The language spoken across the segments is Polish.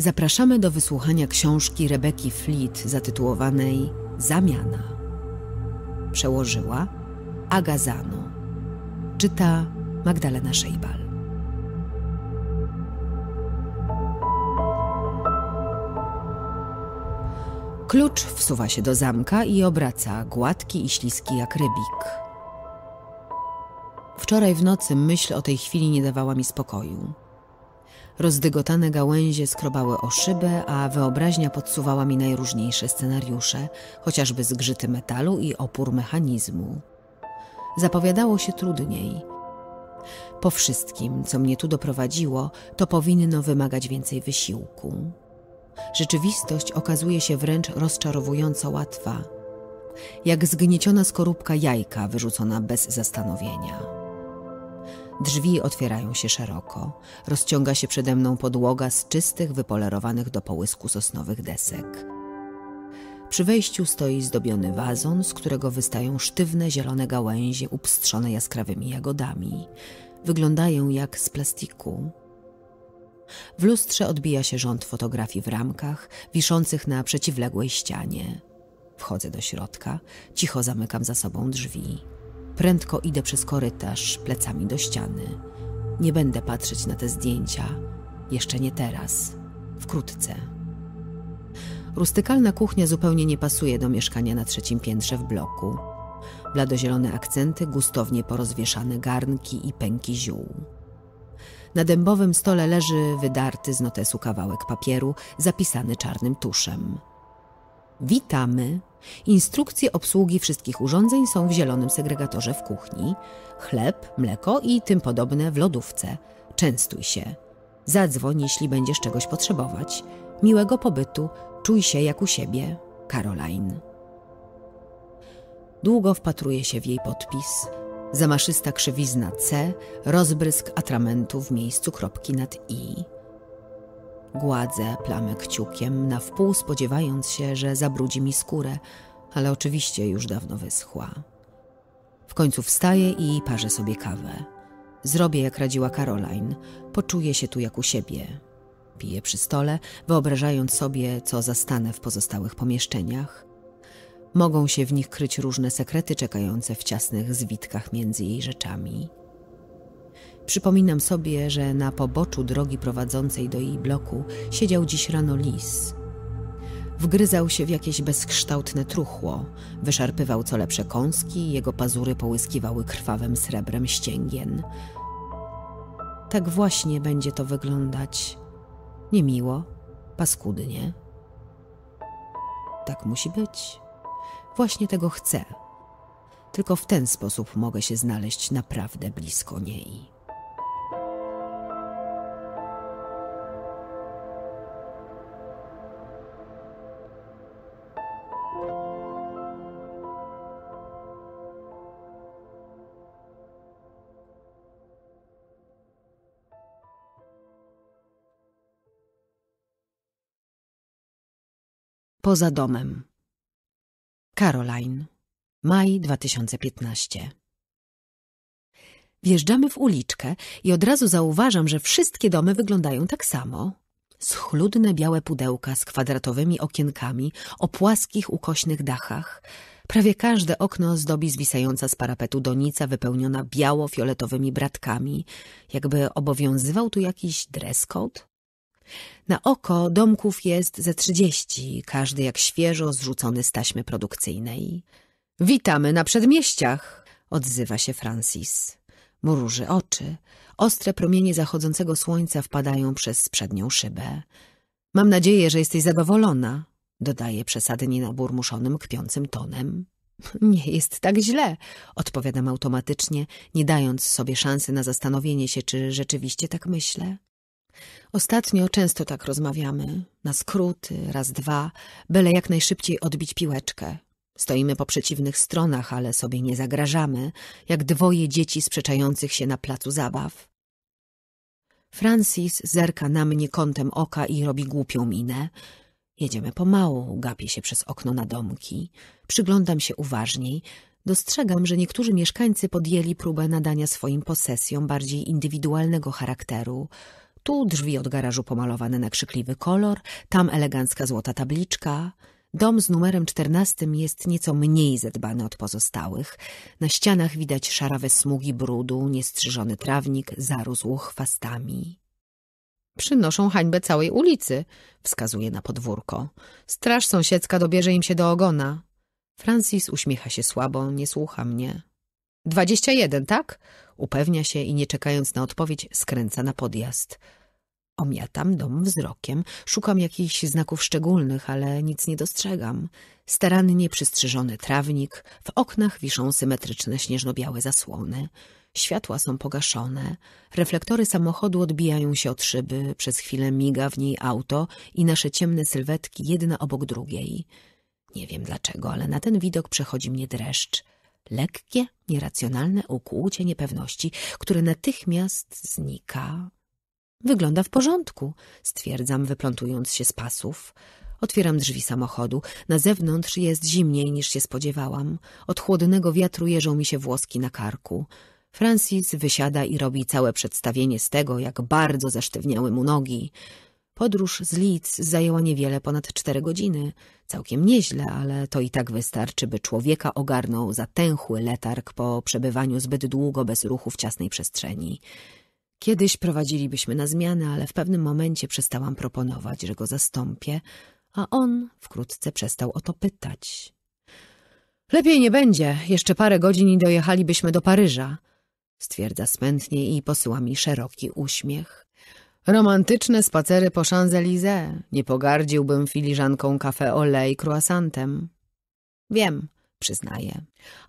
Zapraszamy do wysłuchania książki Rebeki Fleet zatytułowanej Zamiana. Przełożyła Agazano. Czyta Magdalena Szejbal. Klucz wsuwa się do zamka i obraca, gładki i śliski jak rybik. Wczoraj w nocy myśl o tej chwili nie dawała mi spokoju. Rozdygotane gałęzie skrobały o szybę, a wyobraźnia podsuwała mi najróżniejsze scenariusze, chociażby zgrzyty metalu i opór mechanizmu. Zapowiadało się trudniej. Po wszystkim, co mnie tu doprowadziło, to powinno wymagać więcej wysiłku. Rzeczywistość okazuje się wręcz rozczarowująco łatwa, jak zgnieciona skorupka jajka wyrzucona bez zastanowienia. Drzwi otwierają się szeroko. Rozciąga się przede mną podłoga z czystych, wypolerowanych do połysku sosnowych desek. Przy wejściu stoi zdobiony wazon, z którego wystają sztywne, zielone gałęzie upstrzone jaskrawymi jagodami. Wyglądają jak z plastiku. W lustrze odbija się rząd fotografii w ramkach, wiszących na przeciwległej ścianie. Wchodzę do środka, cicho zamykam za sobą drzwi. Prędko idę przez korytarz, plecami do ściany. Nie będę patrzeć na te zdjęcia. Jeszcze nie teraz. Wkrótce. Rustykalna kuchnia zupełnie nie pasuje do mieszkania na trzecim piętrze w bloku. Bladozielone akcenty, gustownie porozwieszane garnki i pęki ziół. Na dębowym stole leży wydarty z notesu kawałek papieru, zapisany czarnym tuszem. Witamy Instrukcje obsługi wszystkich urządzeń są w zielonym segregatorze w kuchni. Chleb, mleko i tym podobne w lodówce. Częstuj się. Zadzwoń, jeśli będziesz czegoś potrzebować. Miłego pobytu. Czuj się jak u siebie. Caroline. Długo wpatruje się w jej podpis. Zamaszysta krzywizna C, rozbrysk atramentu w miejscu kropki nad i. Gładzę plamę kciukiem, na wpół spodziewając się, że zabrudzi mi skórę, ale oczywiście już dawno wyschła. W końcu wstaję i parzę sobie kawę. Zrobię jak radziła Caroline, poczuję się tu jak u siebie. Piję przy stole, wyobrażając sobie, co zastanę w pozostałych pomieszczeniach. Mogą się w nich kryć różne sekrety czekające w ciasnych zwitkach między jej rzeczami. Przypominam sobie, że na poboczu drogi prowadzącej do jej bloku siedział dziś rano lis. Wgryzał się w jakieś bezkształtne truchło, wyszarpywał co lepsze kąski, jego pazury połyskiwały krwawym srebrem ścięgien. Tak właśnie będzie to wyglądać. Niemiło, paskudnie. Tak musi być. Właśnie tego chcę. Tylko w ten sposób mogę się znaleźć naprawdę blisko niej. Poza domem. Caroline. Maj 2015. Wjeżdżamy w uliczkę i od razu zauważam, że wszystkie domy wyglądają tak samo. Schludne białe pudełka z kwadratowymi okienkami o płaskich, ukośnych dachach. Prawie każde okno zdobi zwisająca z parapetu donica wypełniona biało-fioletowymi bratkami, jakby obowiązywał tu jakiś dress code. Na oko domków jest ze trzydzieści, każdy jak świeżo zrzucony z taśmy produkcyjnej. Witamy na przedmieściach, odzywa się Francis. Mruży oczy. Ostre promienie zachodzącego słońca wpadają przez przednią szybę. Mam nadzieję, że jesteś zadowolona, dodaje przesadnie na naburmuszonym, kpiącym tonem. Nie jest tak źle, odpowiadam automatycznie, nie dając sobie szansy na zastanowienie się, czy rzeczywiście tak myślę. Ostatnio często tak rozmawiamy, na skróty, raz dwa, byle jak najszybciej odbić piłeczkę. Stoimy po przeciwnych stronach, ale sobie nie zagrażamy, jak dwoje dzieci sprzeczających się na placu zabaw. Francis zerka na mnie kątem oka i robi głupią minę. Jedziemy pomału, gapię się przez okno na domki. Przyglądam się uważniej. Dostrzegam, że niektórzy mieszkańcy podjęli próbę nadania swoim posesjom bardziej indywidualnego charakteru – tu drzwi od garażu pomalowane na krzykliwy kolor, tam elegancka złota tabliczka. Dom z numerem czternastym jest nieco mniej zadbany od pozostałych. Na ścianach widać szarawe smugi brudu, niestrzyżony trawnik zarósł chwastami. Przynoszą hańbę całej ulicy, wskazuje na podwórko. Straż sąsiedzka dobierze im się do ogona. Francis uśmiecha się słabo, nie słucha mnie. Dwadzieścia jeden, tak? Upewnia się i nie czekając na odpowiedź skręca na podjazd. Omiatam dom wzrokiem, szukam jakichś znaków szczególnych, ale nic nie dostrzegam. Starannie przystrzyżony trawnik, w oknach wiszą symetryczne śnieżno-białe zasłony. Światła są pogaszone, reflektory samochodu odbijają się od szyby, przez chwilę miga w niej auto i nasze ciemne sylwetki jedna obok drugiej. Nie wiem dlaczego, ale na ten widok przechodzi mnie dreszcz – lekkie, nieracjonalne ukłucie niepewności, które natychmiast znika. Wygląda w porządku, stwierdzam, wyplątując się z pasów. Otwieram drzwi samochodu. Na zewnątrz jest zimniej niż się spodziewałam. Od chłodnego wiatru jeżą mi się włoski na karku. Francis wysiada i robi całe przedstawienie z tego, jak bardzo zasztywniały mu nogi. Podróż z Leeds zajęła niewiele ponad cztery godziny. Całkiem nieźle, ale to i tak wystarczy, by człowieka ogarnął zatęchły letarg po przebywaniu zbyt długo bez ruchu w ciasnej przestrzeni. Kiedyś prowadzilibyśmy na zmianę, ale w pewnym momencie przestałam proponować, że go zastąpię, a on wkrótce przestał o to pytać. Lepiej nie będzie, jeszcze parę godzin i dojechalibyśmy do Paryża, stwierdza smętnie i posyła mi szeroki uśmiech. Romantyczne spacery po Champs-Élysées. Nie pogardziłbym filiżanką kafe olej croissantem. Wiem, przyznaję,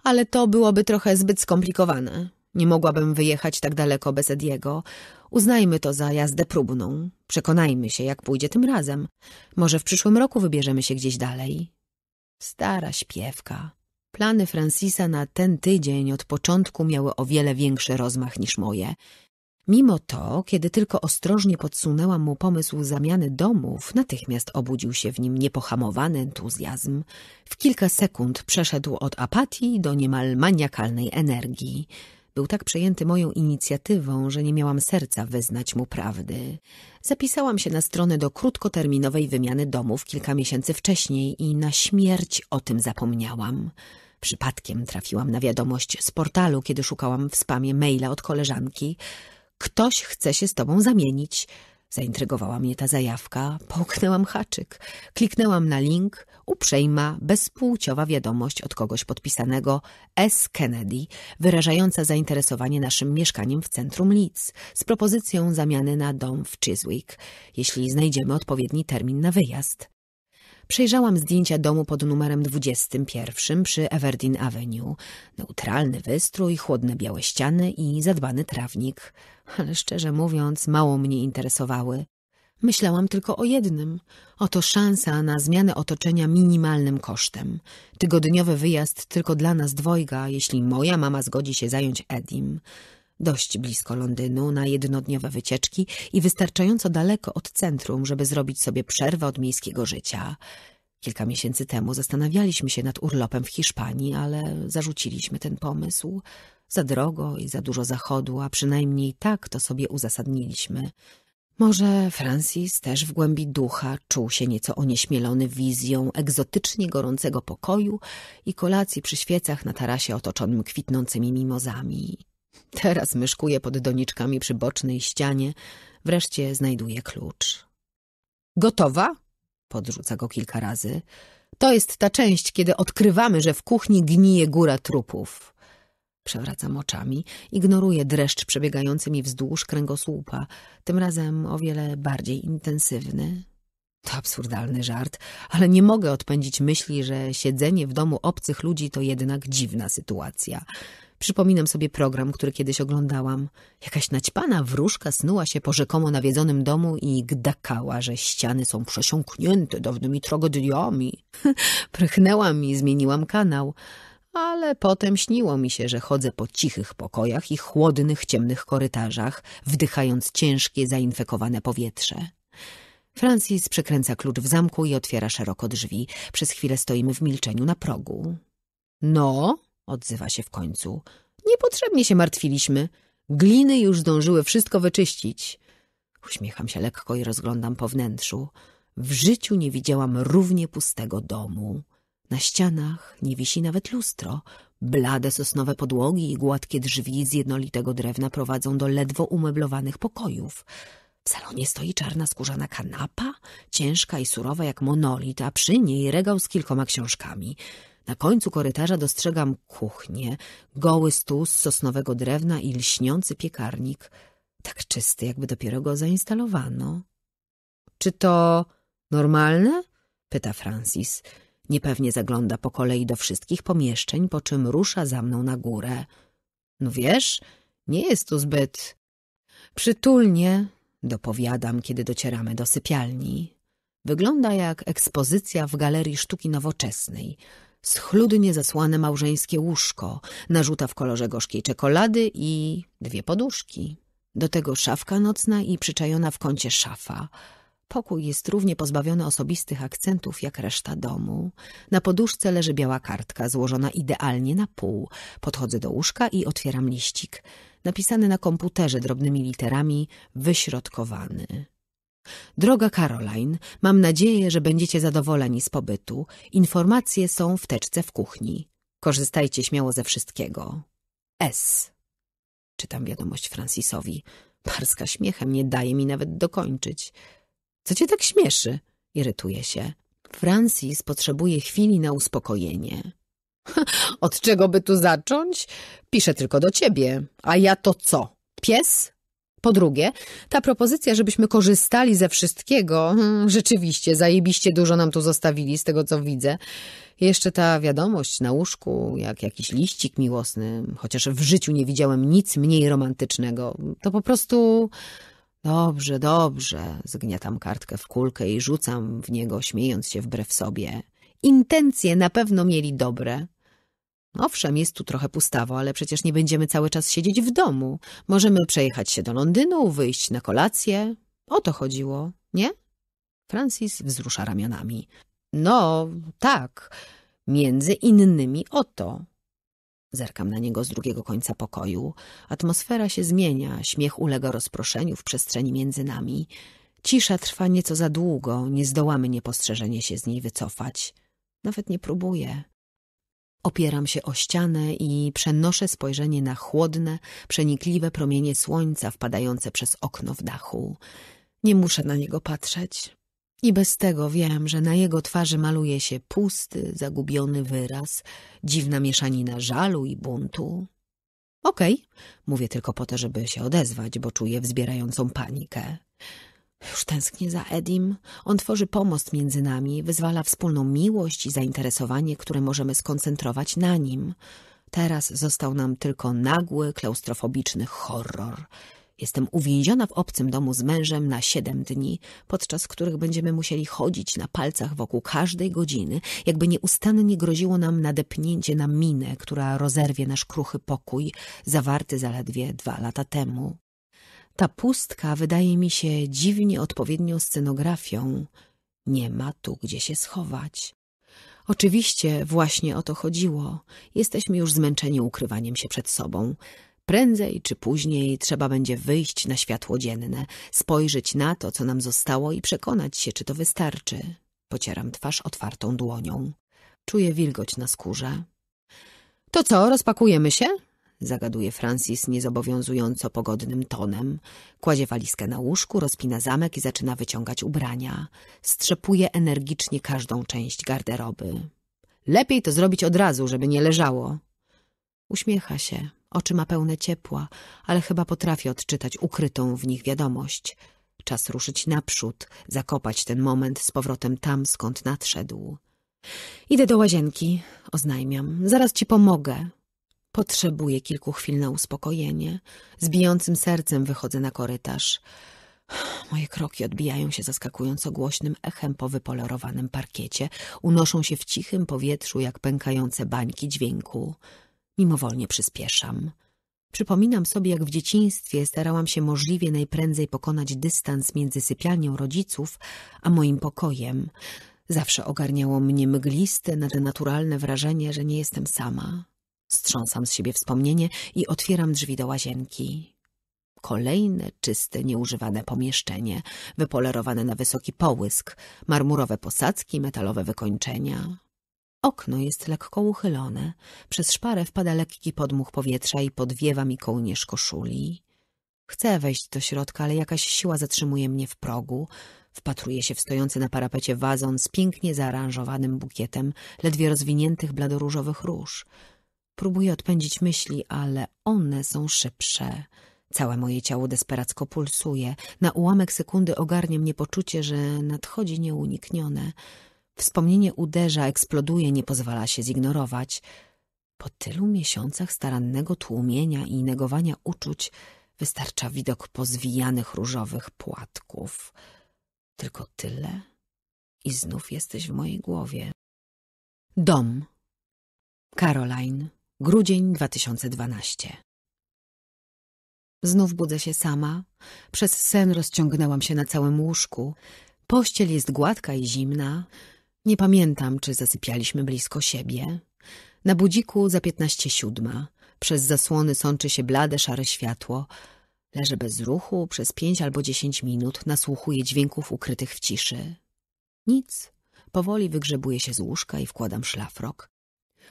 ale to byłoby trochę zbyt skomplikowane. Nie mogłabym wyjechać tak daleko bez Ediego. Uznajmy to za jazdę próbną. Przekonajmy się, jak pójdzie tym razem. Może w przyszłym roku wybierzemy się gdzieś dalej. Stara śpiewka. Plany Francisa na ten tydzień od początku miały o wiele większy rozmach niż moje. Mimo to, kiedy tylko ostrożnie podsunęłam mu pomysł zamiany domów, natychmiast obudził się w nim niepohamowany entuzjazm. W kilka sekund przeszedł od apatii do niemal maniakalnej energii. Był tak przejęty moją inicjatywą, że nie miałam serca wyznać mu prawdy. Zapisałam się na stronę do krótkoterminowej wymiany domów kilka miesięcy wcześniej i na śmierć o tym zapomniałam. Przypadkiem trafiłam na wiadomość z portalu, kiedy szukałam w spamie maila od koleżanki. Ktoś chce się z tobą zamienić. Zaintrygowała mnie ta zajawka. Połknęłam haczyk. Kliknęłam na link. Uprzejma, bezpłciowa wiadomość od kogoś podpisanego S. Kennedy, wyrażająca zainteresowanie naszym mieszkaniem w centrum Leeds z propozycją zamiany na dom w Chiswick, jeśli znajdziemy odpowiedni termin na wyjazd przejrzałam zdjęcia domu pod numerem 21 przy Everdeen Avenue. Neutralny wystrój, chłodne białe ściany i zadbany trawnik. Ale szczerze mówiąc, mało mnie interesowały. Myślałam tylko o jednym. Oto szansa na zmianę otoczenia minimalnym kosztem. Tygodniowy wyjazd tylko dla nas dwojga, jeśli moja mama zgodzi się zająć Edim dość blisko Londynu na jednodniowe wycieczki i wystarczająco daleko od centrum, żeby zrobić sobie przerwę od miejskiego życia. Kilka miesięcy temu zastanawialiśmy się nad urlopem w Hiszpanii, ale zarzuciliśmy ten pomysł. Za drogo i za dużo zachodu, a przynajmniej tak to sobie uzasadniliśmy. Może Francis też w głębi ducha czuł się nieco onieśmielony wizją egzotycznie gorącego pokoju i kolacji przy świecach na tarasie otoczonym kwitnącymi mimozami. Teraz myszkuje pod doniczkami przy bocznej ścianie. Wreszcie znajduje klucz. Gotowa? Podrzuca go kilka razy. To jest ta część, kiedy odkrywamy, że w kuchni gnije góra trupów. Przewracam oczami, ignoruję dreszcz przebiegający mi wzdłuż kręgosłupa, tym razem o wiele bardziej intensywny. To absurdalny żart, ale nie mogę odpędzić myśli, że siedzenie w domu obcych ludzi to jednak dziwna sytuacja. Przypominam sobie program, który kiedyś oglądałam. Jakaś naćpana wróżka snuła się po rzekomo nawiedzonym domu i gdakała, że ściany są przesiąknięte dawnymi tragediami. Prychnęłam i zmieniłam kanał. Ale potem śniło mi się, że chodzę po cichych pokojach i chłodnych, ciemnych korytarzach, wdychając ciężkie, zainfekowane powietrze. Francis przekręca klucz w zamku i otwiera szeroko drzwi. Przez chwilę stoimy w milczeniu na progu. No? odzywa się w końcu. Niepotrzebnie się martwiliśmy. Gliny już zdążyły wszystko wyczyścić. Uśmiecham się lekko i rozglądam po wnętrzu. W życiu nie widziałam równie pustego domu. Na ścianach nie wisi nawet lustro. Blade sosnowe podłogi i gładkie drzwi z jednolitego drewna prowadzą do ledwo umeblowanych pokojów. W salonie stoi czarna skórzana kanapa, ciężka i surowa jak monolit, a przy niej regał z kilkoma książkami – na końcu korytarza dostrzegam kuchnię, goły stół z sosnowego drewna i lśniący piekarnik, tak czysty, jakby dopiero go zainstalowano. — Czy to normalne? — pyta Francis. Niepewnie zagląda po kolei do wszystkich pomieszczeń, po czym rusza za mną na górę. — No wiesz, nie jest tu zbyt... — Przytulnie — dopowiadam, kiedy docieramy do sypialni. Wygląda jak ekspozycja w Galerii Sztuki Nowoczesnej — schludnie zasłane małżeńskie łóżko, narzuta w kolorze gorzkiej czekolady i dwie poduszki. Do tego szafka nocna i przyczajona w kącie szafa. Pokój jest równie pozbawiony osobistych akcentów jak reszta domu. Na poduszce leży biała kartka, złożona idealnie na pół. Podchodzę do łóżka i otwieram liścik. Napisany na komputerze drobnymi literami, wyśrodkowany. Droga Caroline, mam nadzieję, że będziecie zadowoleni z pobytu. Informacje są w teczce w kuchni. Korzystajcie śmiało ze wszystkiego. S. Czytam wiadomość Francisowi. Parska śmiechem nie daje mi nawet dokończyć. Co cię tak śmieszy? Irytuje się. Francis potrzebuje chwili na uspokojenie. Od czego by tu zacząć? Piszę tylko do ciebie. A ja to co? Pies? Po drugie, ta propozycja, żebyśmy korzystali ze wszystkiego, hmm, rzeczywiście, zajebiście dużo nam tu zostawili, z tego co widzę. Jeszcze ta wiadomość na łóżku, jak jakiś liścik miłosny, chociaż w życiu nie widziałem nic mniej romantycznego. To po prostu... Dobrze, dobrze, zgniatam kartkę w kulkę i rzucam w niego, śmiejąc się wbrew sobie. Intencje na pewno mieli dobre. Owszem, jest tu trochę pustawo, ale przecież nie będziemy cały czas siedzieć w domu. Możemy przejechać się do Londynu, wyjść na kolację. O to chodziło, nie? Francis wzrusza ramionami. No, tak, między innymi o to. Zerkam na niego z drugiego końca pokoju. Atmosfera się zmienia, śmiech ulega rozproszeniu w przestrzeni między nami. Cisza trwa nieco za długo, nie zdołamy niepostrzeżenie się z niej wycofać. Nawet nie próbuję. Opieram się o ścianę i przenoszę spojrzenie na chłodne, przenikliwe promienie słońca wpadające przez okno w dachu. Nie muszę na niego patrzeć. I bez tego wiem, że na jego twarzy maluje się pusty, zagubiony wyraz, dziwna mieszanina żalu i buntu. Okej, okay, mówię tylko po to, żeby się odezwać, bo czuję wzbierającą panikę. Już tęsknię za Edim. On tworzy pomost między nami, wyzwala wspólną miłość i zainteresowanie, które możemy skoncentrować na nim. Teraz został nam tylko nagły, klaustrofobiczny horror. Jestem uwięziona w obcym domu z mężem na siedem dni, podczas których będziemy musieli chodzić na palcach wokół każdej godziny, jakby nieustannie groziło nam nadepnięcie na minę, która rozerwie nasz kruchy pokój, zawarty zaledwie dwa lata temu. Ta pustka wydaje mi się dziwnie odpowiednią scenografią. Nie ma tu gdzie się schować. Oczywiście właśnie o to chodziło. Jesteśmy już zmęczeni ukrywaniem się przed sobą. Prędzej czy później trzeba będzie wyjść na światło dzienne, spojrzeć na to, co nam zostało i przekonać się, czy to wystarczy. Pocieram twarz otwartą dłonią. Czuję wilgoć na skórze. To co, rozpakujemy się? zagaduje Francis niezobowiązująco pogodnym tonem. Kładzie walizkę na łóżku, rozpina zamek i zaczyna wyciągać ubrania. Strzepuje energicznie każdą część garderoby. Lepiej to zrobić od razu, żeby nie leżało. Uśmiecha się, oczy ma pełne ciepła, ale chyba potrafi odczytać ukrytą w nich wiadomość. Czas ruszyć naprzód, zakopać ten moment z powrotem tam, skąd nadszedł. Idę do łazienki, oznajmiam. Zaraz ci pomogę. Potrzebuję kilku chwil na uspokojenie. Z bijącym sercem wychodzę na korytarz. Moje kroki odbijają się zaskakująco głośnym echem po wypolerowanym parkiecie. Unoszą się w cichym powietrzu jak pękające bańki dźwięku. Mimowolnie przyspieszam. Przypominam sobie, jak w dzieciństwie starałam się możliwie najprędzej pokonać dystans między sypialnią rodziców a moim pokojem. Zawsze ogarniało mnie mgliste, nadnaturalne wrażenie, że nie jestem sama, Strząsam z siebie wspomnienie i otwieram drzwi do łazienki. Kolejne czyste, nieużywane pomieszczenie, wypolerowane na wysoki połysk, marmurowe posadzki, metalowe wykończenia. Okno jest lekko uchylone, przez szparę wpada lekki podmuch powietrza i podwiewa mi kołnierz koszuli. Chcę wejść do środka, ale jakaś siła zatrzymuje mnie w progu. Wpatruję się w stojący na parapecie wazon z pięknie zaaranżowanym bukietem ledwie rozwiniętych bladoróżowych róż – Próbuję odpędzić myśli, ale one są szybsze. Całe moje ciało desperacko pulsuje. Na ułamek sekundy ogarnie mnie poczucie, że nadchodzi nieuniknione. Wspomnienie uderza, eksploduje, nie pozwala się zignorować. Po tylu miesiącach starannego tłumienia i negowania uczuć wystarcza widok pozwijanych różowych płatków. Tylko tyle i znów jesteś w mojej głowie. Dom. Caroline. Grudzień 2012 Znów budzę się sama. Przez sen rozciągnęłam się na całym łóżku. Pościel jest gładka i zimna. Nie pamiętam, czy zasypialiśmy blisko siebie. Na budziku za piętnaście siódma. Przez zasłony sączy się blade, szare światło. Leżę bez ruchu przez pięć albo dziesięć minut, nasłuchuję dźwięków ukrytych w ciszy. Nic. Powoli wygrzebuję się z łóżka i wkładam szlafrok.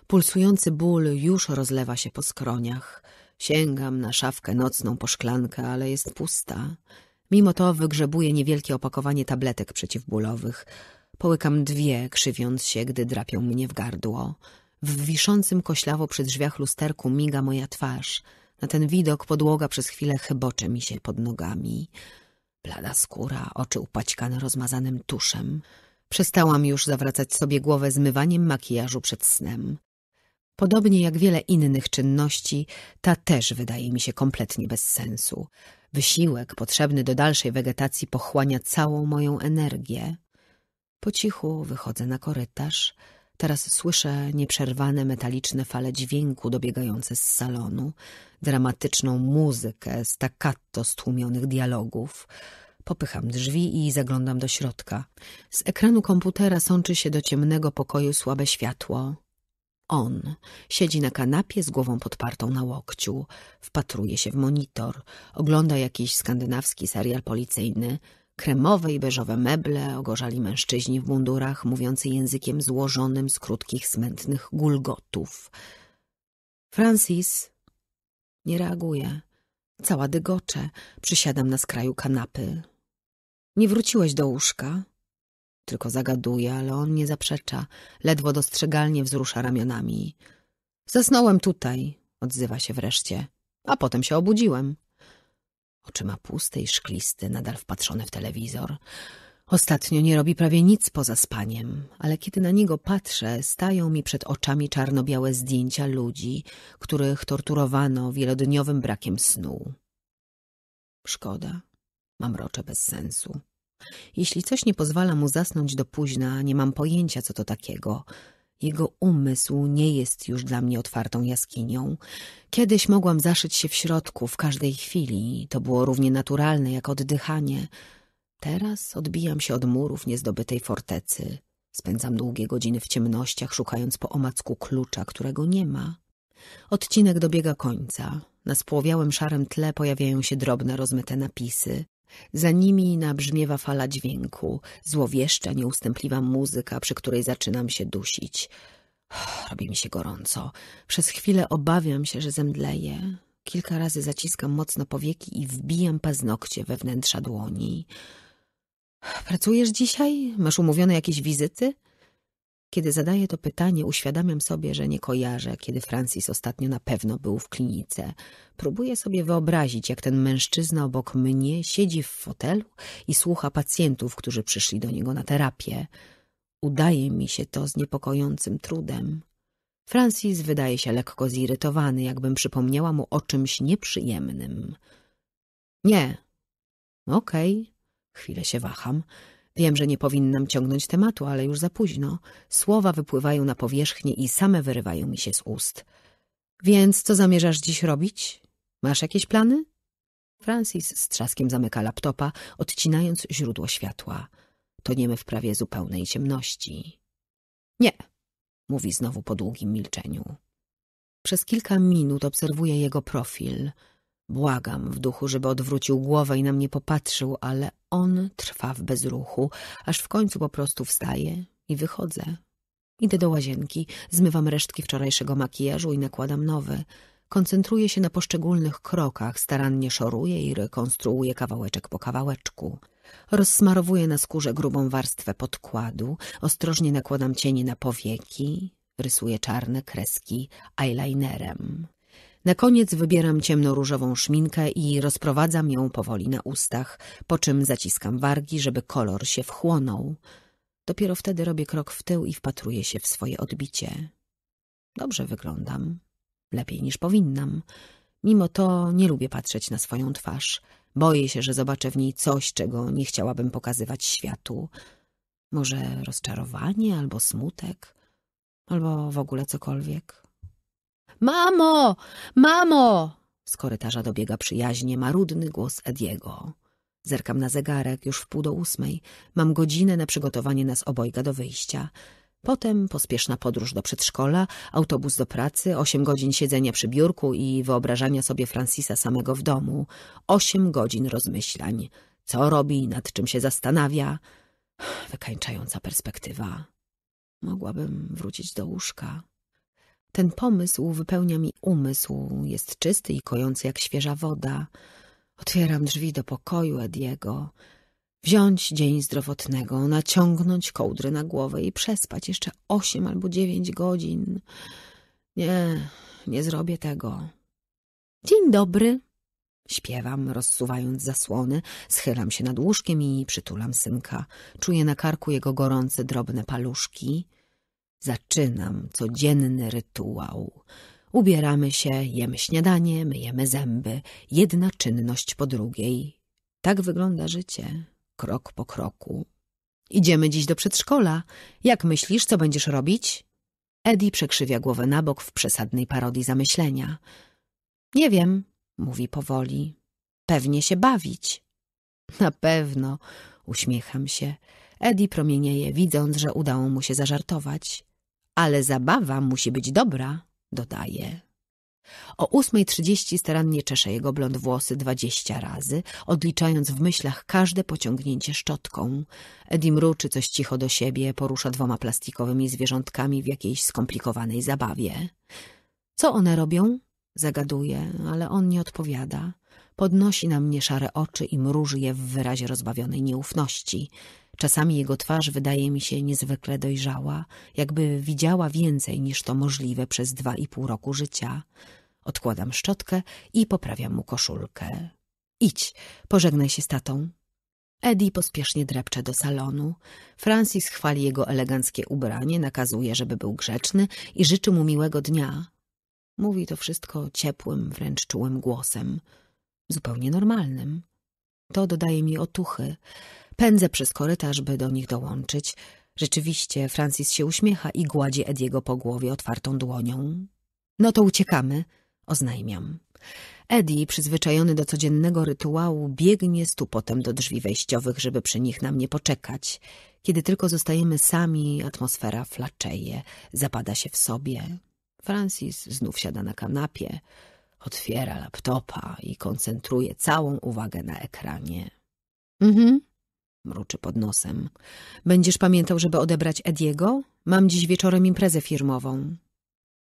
Pulsujący ból już rozlewa się po skroniach. Sięgam na szafkę nocną po szklankę, ale jest pusta. Mimo to wygrzebuję niewielkie opakowanie tabletek przeciwbólowych. Połykam dwie, krzywiąc się, gdy drapią mnie w gardło. W wiszącym koślawo przy drzwiach lusterku miga moja twarz. Na ten widok podłoga przez chwilę chybocze mi się pod nogami. Blada skóra, oczy upaćkane rozmazanym tuszem. Przestałam już zawracać sobie głowę zmywaniem makijażu przed snem. Podobnie jak wiele innych czynności, ta też wydaje mi się kompletnie bez sensu. Wysiłek potrzebny do dalszej wegetacji pochłania całą moją energię. Po cichu wychodzę na korytarz. Teraz słyszę nieprzerwane metaliczne fale dźwięku dobiegające z salonu, dramatyczną muzykę, staccato stłumionych dialogów. Popycham drzwi i zaglądam do środka. Z ekranu komputera sączy się do ciemnego pokoju słabe światło. On siedzi na kanapie z głową podpartą na łokciu, wpatruje się w monitor, ogląda jakiś skandynawski serial policyjny, kremowe i beżowe meble, ogorzali mężczyźni w mundurach, mówiący językiem złożonym z krótkich, smętnych gulgotów. Francis nie reaguje. Cała dygocze. Przysiadam na skraju kanapy. Nie wróciłeś do łóżka? tylko zagaduje, ale on nie zaprzecza, ledwo dostrzegalnie wzrusza ramionami. Zasnąłem tutaj, odzywa się wreszcie, a potem się obudziłem. Oczy ma puste i szklisty, nadal wpatrzony w telewizor. Ostatnio nie robi prawie nic poza spaniem, ale kiedy na niego patrzę, stają mi przed oczami czarno-białe zdjęcia ludzi, których torturowano wielodniowym brakiem snu. Szkoda, mam rocze bez sensu. Jeśli coś nie pozwala mu zasnąć do późna, nie mam pojęcia, co to takiego. Jego umysł nie jest już dla mnie otwartą jaskinią. Kiedyś mogłam zaszyć się w środku, w każdej chwili. To było równie naturalne jak oddychanie. Teraz odbijam się od murów niezdobytej fortecy. Spędzam długie godziny w ciemnościach, szukając po omacku klucza, którego nie ma. Odcinek dobiega końca. Na spłowiałym szarym tle pojawiają się drobne, rozmyte napisy. Za nimi nabrzmiewa fala dźwięku, złowieszcza, nieustępliwa muzyka, przy której zaczynam się dusić. Robi mi się gorąco. Przez chwilę obawiam się, że zemdleję. Kilka razy zaciskam mocno powieki i wbijam paznokcie we wnętrza dłoni. Pracujesz dzisiaj? Masz umówione jakieś wizyty? Kiedy zadaję to pytanie, uświadamiam sobie, że nie kojarzę, kiedy Francis ostatnio na pewno był w klinice. Próbuję sobie wyobrazić, jak ten mężczyzna obok mnie siedzi w fotelu i słucha pacjentów, którzy przyszli do niego na terapię. Udaje mi się to z niepokojącym trudem. Francis wydaje się lekko zirytowany, jakbym przypomniała mu o czymś nieprzyjemnym. Nie. Okej. Okay. Chwilę się waham. Wiem, że nie powinnam ciągnąć tematu, ale już za późno. Słowa wypływają na powierzchnię i same wyrywają mi się z ust. Więc co zamierzasz dziś robić? Masz jakieś plany? Francis z trzaskiem zamyka laptopa, odcinając źródło światła. Toniemy w prawie zupełnej ciemności. Nie, mówi znowu po długim milczeniu. Przez kilka minut obserwuję jego profil – Błagam w duchu, żeby odwrócił głowę i na mnie popatrzył, ale on trwa w bezruchu, aż w końcu po prostu wstaje i wychodzę. Idę do łazienki, zmywam resztki wczorajszego makijażu i nakładam nowy. Koncentruję się na poszczególnych krokach, starannie szoruję i rekonstruuję kawałeczek po kawałeczku. Rozsmarowuję na skórze grubą warstwę podkładu, ostrożnie nakładam cienie na powieki, rysuję czarne kreski eyelinerem. Na koniec wybieram ciemnoróżową szminkę i rozprowadzam ją powoli na ustach, po czym zaciskam wargi, żeby kolor się wchłonął. Dopiero wtedy robię krok w tył i wpatruję się w swoje odbicie. Dobrze wyglądam. Lepiej niż powinnam. Mimo to nie lubię patrzeć na swoją twarz. Boję się, że zobaczę w niej coś, czego nie chciałabym pokazywać światu. Może rozczarowanie albo smutek, albo w ogóle cokolwiek. Mamo! Mamo! Z korytarza dobiega przyjaźnie marudny głos Ediego. Zerkam na zegarek, już w pół do ósmej. Mam godzinę na przygotowanie nas obojga do wyjścia. Potem pospieszna podróż do przedszkola, autobus do pracy, osiem godzin siedzenia przy biurku i wyobrażania sobie Francisa samego w domu, osiem godzin rozmyślań. Co robi, nad czym się zastanawia? Wykańczająca perspektywa. Mogłabym wrócić do łóżka. Ten pomysł wypełnia mi umysł, jest czysty i kojący jak świeża woda. Otwieram drzwi do pokoju Ediego. Wziąć dzień zdrowotnego, naciągnąć kołdrę na głowę i przespać jeszcze osiem albo dziewięć godzin. Nie, nie zrobię tego. Dzień dobry. Śpiewam, rozsuwając zasłony, schylam się nad łóżkiem i przytulam synka. Czuję na karku jego gorące, drobne paluszki. Zaczynam codzienny rytuał. Ubieramy się, jemy śniadanie, myjemy zęby, jedna czynność po drugiej. Tak wygląda życie, krok po kroku. Idziemy dziś do przedszkola. Jak myślisz, co będziesz robić? Eddie przekrzywia głowę na bok w przesadnej parodii zamyślenia. Nie wiem, mówi powoli. Pewnie się bawić. Na pewno, uśmiecham się. Eddie promienieje, widząc, że udało mu się zażartować ale zabawa musi być dobra, dodaje. O 8.30 starannie czesze jego blond włosy dwadzieścia razy, odliczając w myślach każde pociągnięcie szczotką. Edim mruczy coś cicho do siebie, porusza dwoma plastikowymi zwierzątkami w jakiejś skomplikowanej zabawie. Co one robią? Zagaduje, ale on nie odpowiada. Podnosi na mnie szare oczy i mruży je w wyrazie rozbawionej nieufności. Czasami jego twarz wydaje mi się niezwykle dojrzała, jakby widziała więcej niż to możliwe przez dwa i pół roku życia. Odkładam szczotkę i poprawiam mu koszulkę. Idź, pożegnaj się z tatą. Eddie pospiesznie drepcze do salonu. Francis chwali jego eleganckie ubranie, nakazuje, żeby był grzeczny i życzy mu miłego dnia. Mówi to wszystko ciepłym, wręcz czułym głosem, zupełnie normalnym. To dodaje mi otuchy. Pędzę przez korytarz, by do nich dołączyć. Rzeczywiście, Francis się uśmiecha i gładzi Ediego po głowie otwartą dłonią. No to uciekamy, oznajmiam. Eddie, przyzwyczajony do codziennego rytuału, biegnie stupotem do drzwi wejściowych, żeby przy nich na mnie poczekać. Kiedy tylko zostajemy sami, atmosfera flaczeje, zapada się w sobie. Francis znów siada na kanapie, otwiera laptopa i koncentruje całą uwagę na ekranie. Mhm, mruczy pod nosem. Będziesz pamiętał, żeby odebrać Ediego? Mam dziś wieczorem imprezę firmową.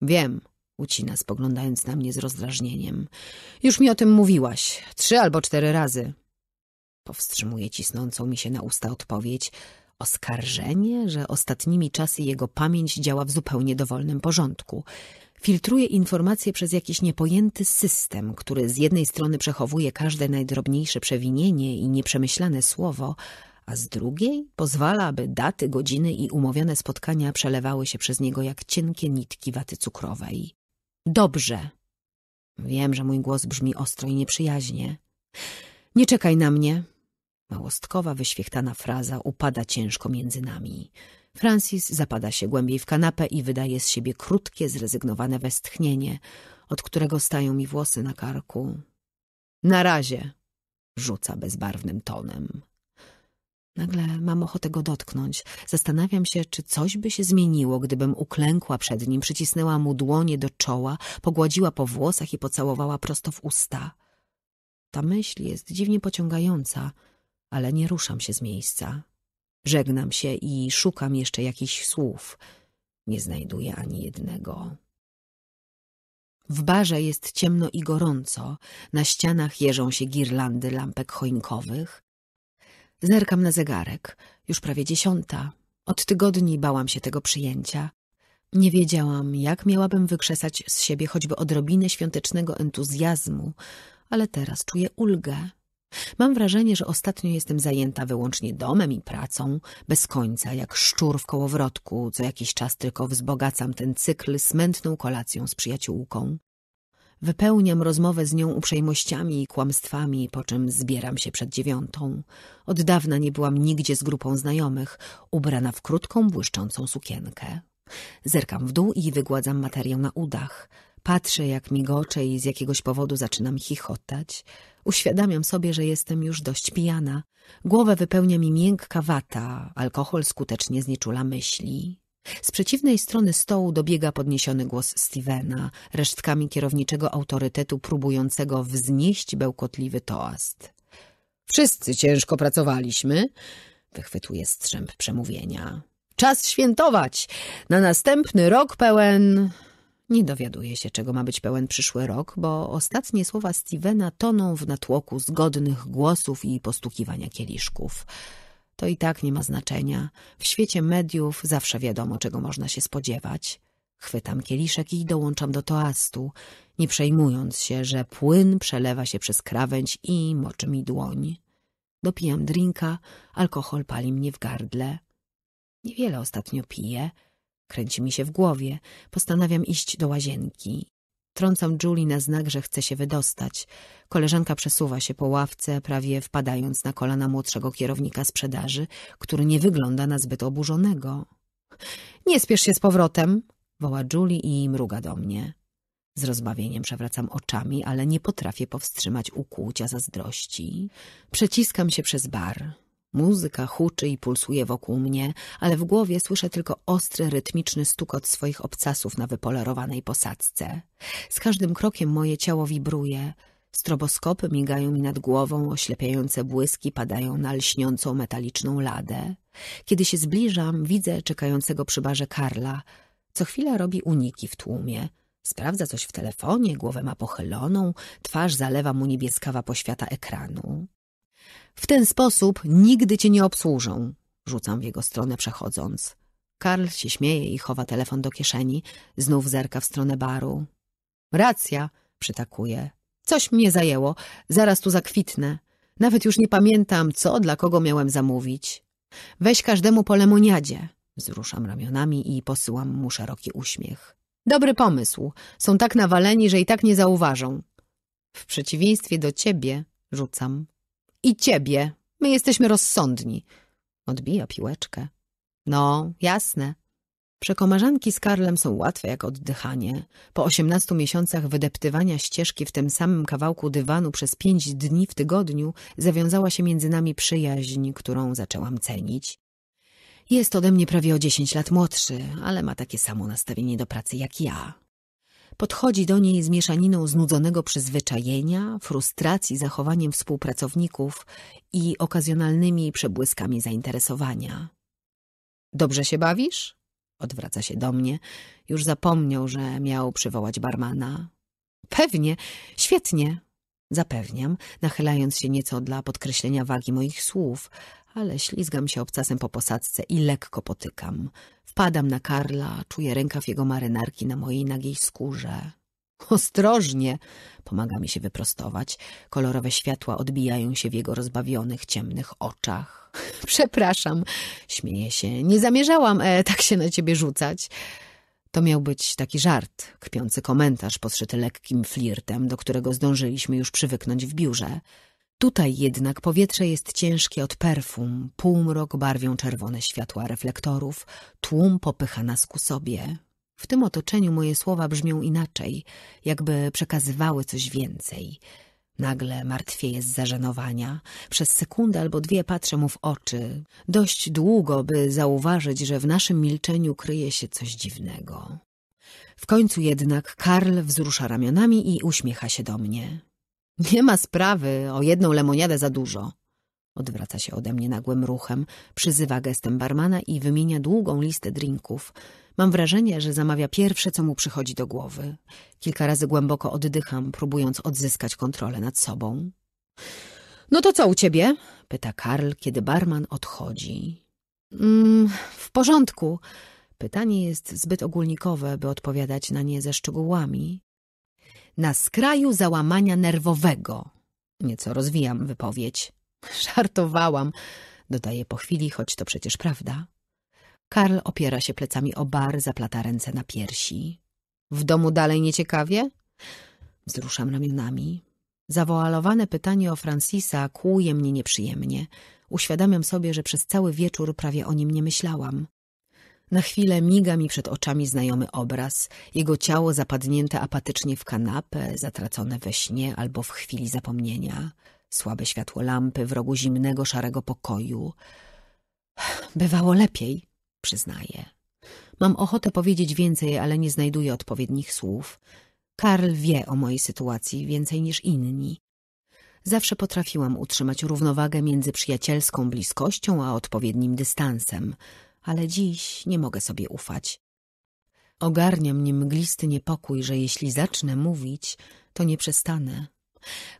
Wiem, ucina spoglądając na mnie z rozdrażnieniem. Już mi o tym mówiłaś, trzy albo cztery razy. Powstrzymuje cisnącą mi się na usta odpowiedź. Oskarżenie, że ostatnimi czasy jego pamięć działa w zupełnie dowolnym porządku filtruje informacje przez jakiś niepojęty system, który z jednej strony przechowuje każde najdrobniejsze przewinienie i nieprzemyślane słowo, a z drugiej pozwala, aby daty, godziny i umówione spotkania przelewały się przez niego jak cienkie nitki waty cukrowej. Dobrze. Wiem, że mój głos brzmi ostro i nieprzyjaźnie. Nie czekaj na mnie. Małostkowa, wyświechtana fraza upada ciężko między nami. Francis zapada się głębiej w kanapę i wydaje z siebie krótkie, zrezygnowane westchnienie, od którego stają mi włosy na karku. Na razie, rzuca bezbarwnym tonem. Nagle mam ochotę go dotknąć. Zastanawiam się, czy coś by się zmieniło, gdybym uklękła przed nim, przycisnęła mu dłonie do czoła, pogładziła po włosach i pocałowała prosto w usta. Ta myśl jest dziwnie pociągająca, ale nie ruszam się z miejsca. Żegnam się i szukam jeszcze jakichś słów. Nie znajduję ani jednego. W barze jest ciemno i gorąco, na ścianach jeżą się girlandy lampek choinkowych. Zerkam na zegarek, już prawie dziesiąta. Od tygodni bałam się tego przyjęcia. Nie wiedziałam, jak miałabym wykrzesać z siebie choćby odrobinę świątecznego entuzjazmu, ale teraz czuję ulgę. Mam wrażenie, że ostatnio jestem zajęta wyłącznie domem i pracą, bez końca, jak szczur w kołowrotku, co jakiś czas tylko wzbogacam ten cykl smętną kolacją z przyjaciółką. Wypełniam rozmowę z nią uprzejmościami i kłamstwami, po czym zbieram się przed dziewiątą. Od dawna nie byłam nigdzie z grupą znajomych, ubrana w krótką, błyszczącą sukienkę. Zerkam w dół i wygładzam materiał na udach. Patrzę, jak migocze i z jakiegoś powodu zaczynam chichotać. Uświadamiam sobie, że jestem już dość pijana. Głowę wypełnia mi miękka wata, alkohol skutecznie znieczula myśli. Z przeciwnej strony stołu dobiega podniesiony głos Stevena, resztkami kierowniczego autorytetu próbującego wznieść bełkotliwy toast. Wszyscy ciężko pracowaliśmy, wychwytuje strzęp przemówienia. Czas świętować! Na następny rok pełen... Nie dowiaduje się, czego ma być pełen przyszły rok, bo ostatnie słowa Stevena toną w natłoku zgodnych głosów i postukiwania kieliszków. To i tak nie ma znaczenia. W świecie mediów zawsze wiadomo, czego można się spodziewać. Chwytam kieliszek i dołączam do toastu, nie przejmując się, że płyn przelewa się przez krawędź i moczy mi dłoń. Dopijam drinka, alkohol pali mnie w gardle. Niewiele ostatnio piję, Kręci mi się w głowie. Postanawiam iść do łazienki. Trącam Julie na znak, że chce się wydostać. Koleżanka przesuwa się po ławce, prawie wpadając na kolana młodszego kierownika sprzedaży, który nie wygląda na zbyt oburzonego. Nie spiesz się z powrotem, woła Julie i mruga do mnie. Z rozbawieniem przewracam oczami, ale nie potrafię powstrzymać ukłucia zazdrości. Przeciskam się przez bar. Muzyka huczy i pulsuje wokół mnie, ale w głowie słyszę tylko ostry, rytmiczny stukot swoich obcasów na wypolerowanej posadzce. Z każdym krokiem moje ciało wibruje. Stroboskopy migają mi nad głową, oślepiające błyski padają na lśniącą metaliczną ladę. Kiedy się zbliżam, widzę czekającego przy barze Karla. Co chwila robi uniki w tłumie. Sprawdza coś w telefonie, głowę ma pochyloną, twarz zalewa mu niebieskawa poświata ekranu. W ten sposób nigdy cię nie obsłużą, rzucam w jego stronę przechodząc. Karl się śmieje i chowa telefon do kieszeni. Znów zerka w stronę baru. Racja, przytakuje. Coś mnie zajęło. Zaraz tu zakwitnę. Nawet już nie pamiętam, co dla kogo miałem zamówić. Weź każdemu po lemoniadzie. Wzruszam ramionami i posyłam mu szeroki uśmiech. Dobry pomysł. Są tak nawaleni, że i tak nie zauważą. W przeciwieństwie do ciebie, rzucam. I ciebie. My jesteśmy rozsądni. Odbija piłeczkę. No, jasne. Przekomarzanki z Karlem są łatwe jak oddychanie. Po osiemnastu miesiącach wydeptywania ścieżki w tym samym kawałku dywanu przez pięć dni w tygodniu zawiązała się między nami przyjaźń, którą zaczęłam cenić. Jest ode mnie prawie o dziesięć lat młodszy, ale ma takie samo nastawienie do pracy jak ja. Podchodzi do niej z mieszaniną znudzonego przyzwyczajenia, frustracji zachowaniem współpracowników i okazjonalnymi przebłyskami zainteresowania. Dobrze się bawisz? Odwraca się do mnie. Już zapomniał, że miał przywołać barmana. Pewnie, świetnie, zapewniam, nachylając się nieco dla podkreślenia wagi moich słów, ale ślizgam się obcasem po posadzce i lekko potykam. Padam na Karla, czuję rękaw jego marynarki na mojej nagiej skórze. Ostrożnie! Pomaga mi się wyprostować. Kolorowe światła odbijają się w jego rozbawionych, ciemnych oczach. Przepraszam, śmieję się. Nie zamierzałam e, tak się na ciebie rzucać. To miał być taki żart, kpiący komentarz podszyty lekkim flirtem, do którego zdążyliśmy już przywyknąć w biurze. Tutaj jednak powietrze jest ciężkie od perfum, półmrok barwią czerwone światła reflektorów, tłum popycha nas ku sobie. W tym otoczeniu moje słowa brzmią inaczej, jakby przekazywały coś więcej. Nagle martwieję z zażenowania. Przez sekundę albo dwie patrzę mu w oczy. Dość długo, by zauważyć, że w naszym milczeniu kryje się coś dziwnego. W końcu jednak Karl wzrusza ramionami i uśmiecha się do mnie. Nie ma sprawy, o jedną lemoniadę za dużo. Odwraca się ode mnie nagłym ruchem, przyzywa gestem barmana i wymienia długą listę drinków. Mam wrażenie, że zamawia pierwsze, co mu przychodzi do głowy. Kilka razy głęboko oddycham, próbując odzyskać kontrolę nad sobą. No to co u ciebie? Pyta Karl, kiedy barman odchodzi. Mm, w porządku. Pytanie jest zbyt ogólnikowe, by odpowiadać na nie ze szczegółami na skraju załamania nerwowego. Nieco rozwijam wypowiedź. Żartowałam, Dodaję po chwili, choć to przecież prawda. Karl opiera się plecami o bar, zaplata ręce na piersi. W domu dalej nieciekawie? Wzruszam ramionami. Zawoalowane pytanie o Francisa kłuje mnie nieprzyjemnie. Uświadamiam sobie, że przez cały wieczór prawie o nim nie myślałam. Na chwilę miga mi przed oczami znajomy obraz, jego ciało zapadnięte apatycznie w kanapę, zatracone we śnie albo w chwili zapomnienia, słabe światło lampy w rogu zimnego, szarego pokoju. Bywało lepiej, przyznaję. Mam ochotę powiedzieć więcej, ale nie znajduję odpowiednich słów. Karl wie o mojej sytuacji więcej niż inni. Zawsze potrafiłam utrzymać równowagę między przyjacielską bliskością a odpowiednim dystansem – ale dziś nie mogę sobie ufać. Ogarnia mnie mglisty niepokój, że jeśli zacznę mówić, to nie przestanę.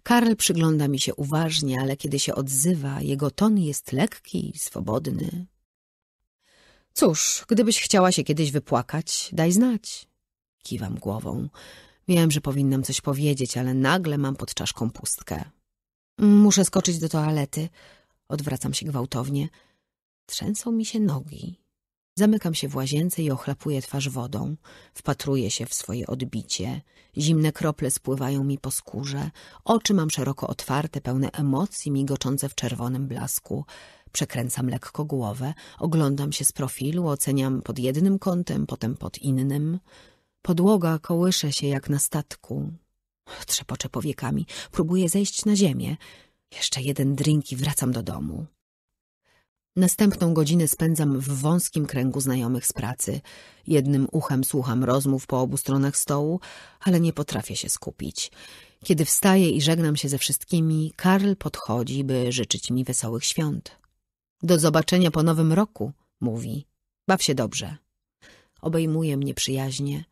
Karl przygląda mi się uważnie, ale kiedy się odzywa, jego ton jest lekki i swobodny. Cóż, gdybyś chciała się kiedyś wypłakać, daj znać. Kiwam głową. Wiem, że powinnam coś powiedzieć, ale nagle mam pod czaszką pustkę. Muszę skoczyć do toalety. Odwracam się gwałtownie. Trzęsą mi się nogi. Zamykam się w łazience i ochlapuję twarz wodą. Wpatruję się w swoje odbicie. Zimne krople spływają mi po skórze. Oczy mam szeroko otwarte, pełne emocji, migoczące w czerwonym blasku. Przekręcam lekko głowę, oglądam się z profilu, oceniam pod jednym kątem, potem pod innym. Podłoga kołysze się jak na statku. Trzepoczę powiekami, próbuję zejść na ziemię. Jeszcze jeden drink i wracam do domu. Następną godzinę spędzam w wąskim kręgu znajomych z pracy. Jednym uchem słucham rozmów po obu stronach stołu, ale nie potrafię się skupić. Kiedy wstaję i żegnam się ze wszystkimi, Karl podchodzi, by życzyć mi wesołych świąt. Do zobaczenia po nowym roku, mówi. Baw się dobrze. Obejmuje mnie przyjaźnie.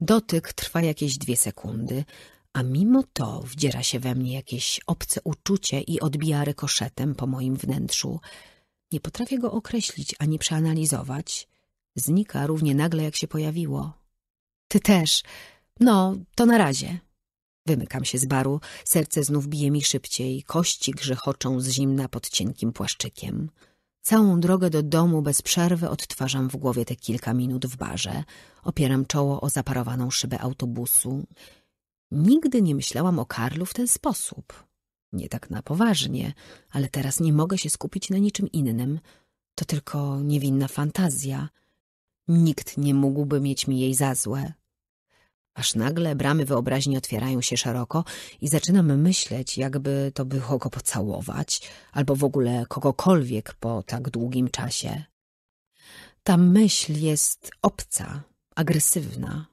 Dotyk trwa jakieś dwie sekundy, a mimo to wdziera się we mnie jakieś obce uczucie i odbija rykoszetem po moim wnętrzu – nie potrafię go określić ani przeanalizować. Znika równie nagle, jak się pojawiło. Ty też. No, to na razie. Wymykam się z baru, serce znów bije mi szybciej, kości grzechoczą z zimna pod cienkim płaszczykiem. Całą drogę do domu bez przerwy odtwarzam w głowie te kilka minut w barze. Opieram czoło o zaparowaną szybę autobusu. Nigdy nie myślałam o Karlu w ten sposób. Nie tak na poważnie, ale teraz nie mogę się skupić na niczym innym. To tylko niewinna fantazja. Nikt nie mógłby mieć mi jej za złe. Aż nagle bramy wyobraźni otwierają się szeroko i zaczynam myśleć, jakby to było go pocałować, albo w ogóle kogokolwiek po tak długim czasie. Ta myśl jest obca, agresywna.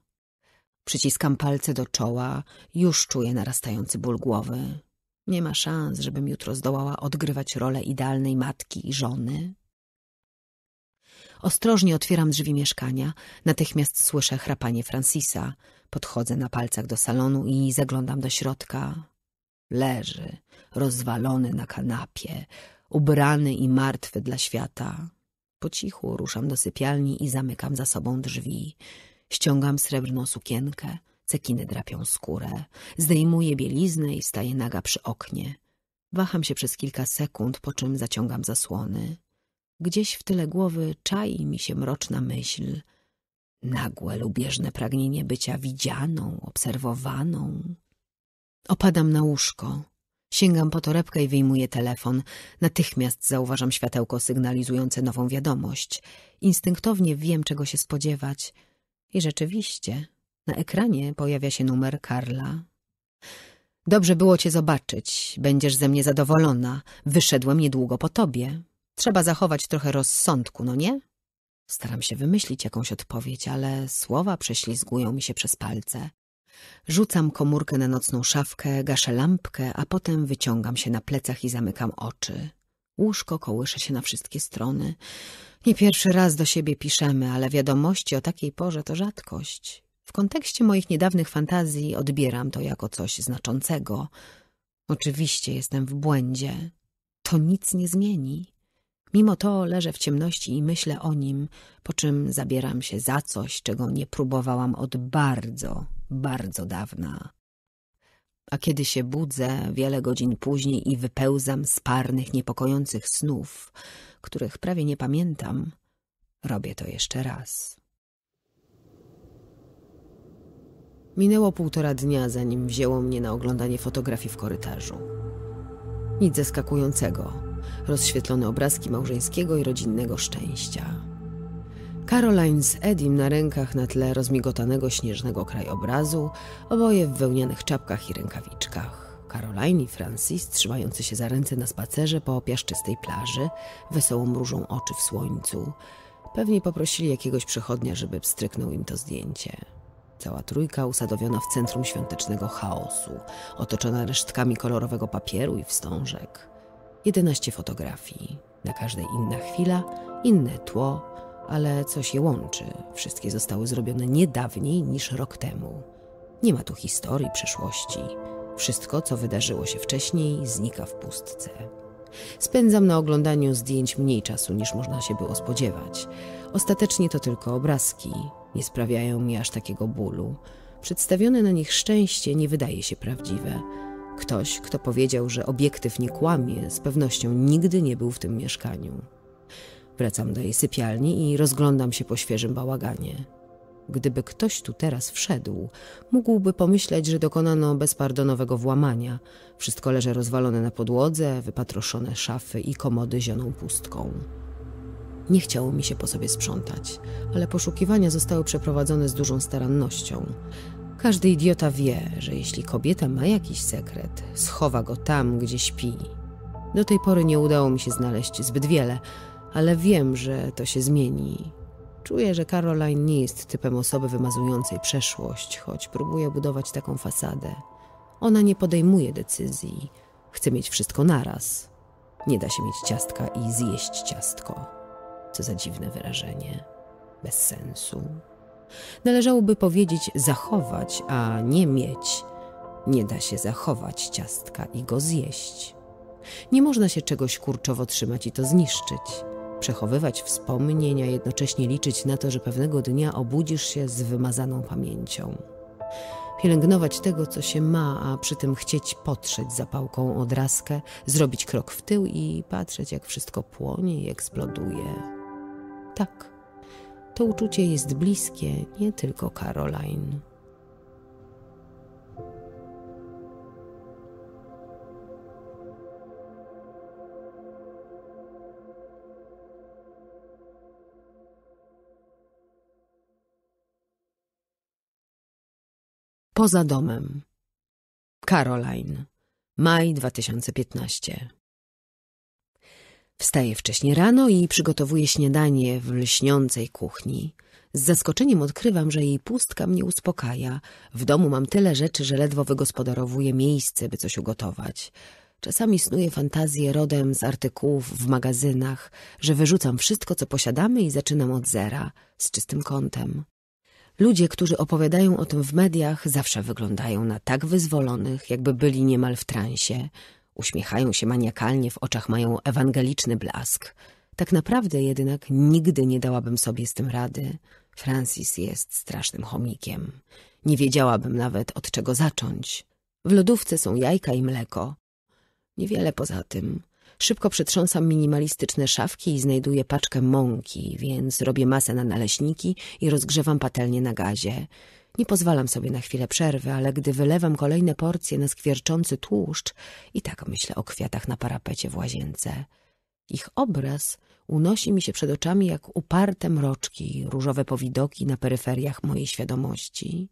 Przyciskam palce do czoła, już czuję narastający ból głowy. Nie ma szans, żebym jutro zdołała odgrywać rolę idealnej matki i żony. Ostrożnie otwieram drzwi mieszkania, natychmiast słyszę chrapanie Francisa. Podchodzę na palcach do salonu i zaglądam do środka. Leży, rozwalony na kanapie, ubrany i martwy dla świata. Po cichu ruszam do sypialni i zamykam za sobą drzwi. Ściągam srebrną sukienkę, Cekiny drapią skórę. Zdejmuję bieliznę i staję naga przy oknie. Waham się przez kilka sekund, po czym zaciągam zasłony. Gdzieś w tyle głowy czai mi się mroczna myśl. Nagłe, lubieżne pragnienie bycia widzianą, obserwowaną. Opadam na łóżko. Sięgam po torebkę i wyjmuję telefon. Natychmiast zauważam światełko sygnalizujące nową wiadomość. Instynktownie wiem, czego się spodziewać. I rzeczywiście na ekranie pojawia się numer Karla. Dobrze było cię zobaczyć. Będziesz ze mnie zadowolona. Wyszedłem niedługo po tobie. Trzeba zachować trochę rozsądku, no nie? Staram się wymyślić jakąś odpowiedź, ale słowa prześlizgują mi się przez palce. Rzucam komórkę na nocną szafkę, gaszę lampkę, a potem wyciągam się na plecach i zamykam oczy. Łóżko kołysze się na wszystkie strony. Nie pierwszy raz do siebie piszemy, ale wiadomości o takiej porze to rzadkość. W kontekście moich niedawnych fantazji odbieram to jako coś znaczącego. Oczywiście jestem w błędzie. To nic nie zmieni. Mimo to leżę w ciemności i myślę o nim, po czym zabieram się za coś, czego nie próbowałam od bardzo, bardzo dawna. A kiedy się budzę wiele godzin później i wypełzam z parnych, niepokojących snów, których prawie nie pamiętam, robię to jeszcze raz. Minęło półtora dnia, zanim wzięło mnie na oglądanie fotografii w korytarzu. Nic zaskakującego. Rozświetlone obrazki małżeńskiego i rodzinnego szczęścia. Caroline z Edim na rękach na tle rozmigotanego śnieżnego krajobrazu, oboje w wełnianych czapkach i rękawiczkach. Caroline i Francis trzymający się za ręce na spacerze po piaszczystej plaży, wesołą różą oczy w słońcu. Pewnie poprosili jakiegoś przechodnia, żeby pstryknął im to zdjęcie. Cała trójka usadowiona w centrum świątecznego chaosu, otoczona resztkami kolorowego papieru i wstążek. 11 fotografii, na każdej inna chwila, inne tło, ale coś je łączy. Wszystkie zostały zrobione nie dawniej niż rok temu. Nie ma tu historii, przeszłości. Wszystko, co wydarzyło się wcześniej, znika w pustce. Spędzam na oglądaniu zdjęć mniej czasu niż można się było spodziewać. Ostatecznie to tylko obrazki, nie sprawiają mi aż takiego bólu. Przedstawione na nich szczęście nie wydaje się prawdziwe. Ktoś, kto powiedział, że obiektyw nie kłamie, z pewnością nigdy nie był w tym mieszkaniu. Wracam do jej sypialni i rozglądam się po świeżym bałaganie. Gdyby ktoś tu teraz wszedł, mógłby pomyśleć, że dokonano bezpardonowego włamania. Wszystko leży rozwalone na podłodze, wypatroszone szafy i komody zioną pustką. Nie chciało mi się po sobie sprzątać, ale poszukiwania zostały przeprowadzone z dużą starannością. Każdy idiota wie, że jeśli kobieta ma jakiś sekret, schowa go tam, gdzie śpi. Do tej pory nie udało mi się znaleźć zbyt wiele, ale wiem, że to się zmieni. Czuję, że Caroline nie jest typem osoby wymazującej przeszłość, choć próbuje budować taką fasadę. Ona nie podejmuje decyzji, chce mieć wszystko naraz. Nie da się mieć ciastka i zjeść ciastko. Co za dziwne wyrażenie. Bez sensu. Należałoby powiedzieć zachować, a nie mieć. Nie da się zachować ciastka i go zjeść. Nie można się czegoś kurczowo trzymać i to zniszczyć. Przechowywać wspomnienia, jednocześnie liczyć na to, że pewnego dnia obudzisz się z wymazaną pamięcią. Pielęgnować tego, co się ma, a przy tym chcieć potrzeć zapałką od odraskę, zrobić krok w tył i patrzeć, jak wszystko płonie i eksploduje. Tak, to uczucie jest bliskie nie tylko Caroline. Poza domem. Caroline. Maj 2015. Wstaje wcześnie rano i przygotowuje śniadanie w lśniącej kuchni. Z zaskoczeniem odkrywam, że jej pustka mnie uspokaja. W domu mam tyle rzeczy, że ledwo wygospodarowuję miejsce, by coś ugotować. Czasami snuję fantazje rodem z artykułów w magazynach, że wyrzucam wszystko, co posiadamy i zaczynam od zera, z czystym kątem. Ludzie, którzy opowiadają o tym w mediach, zawsze wyglądają na tak wyzwolonych, jakby byli niemal w transie. Uśmiechają się maniakalnie, w oczach mają ewangeliczny blask. Tak naprawdę jednak nigdy nie dałabym sobie z tym rady. Francis jest strasznym chomikiem. Nie wiedziałabym nawet, od czego zacząć. W lodówce są jajka i mleko. Niewiele poza tym. Szybko przetrząsam minimalistyczne szafki i znajduję paczkę mąki, więc robię masę na naleśniki i rozgrzewam patelnię na gazie. Nie pozwalam sobie na chwilę przerwy, ale gdy wylewam kolejne porcje na skwierczący tłuszcz, i tak myślę o kwiatach na parapecie w łazience. Ich obraz unosi mi się przed oczami jak uparte mroczki, różowe powidoki na peryferiach mojej świadomości.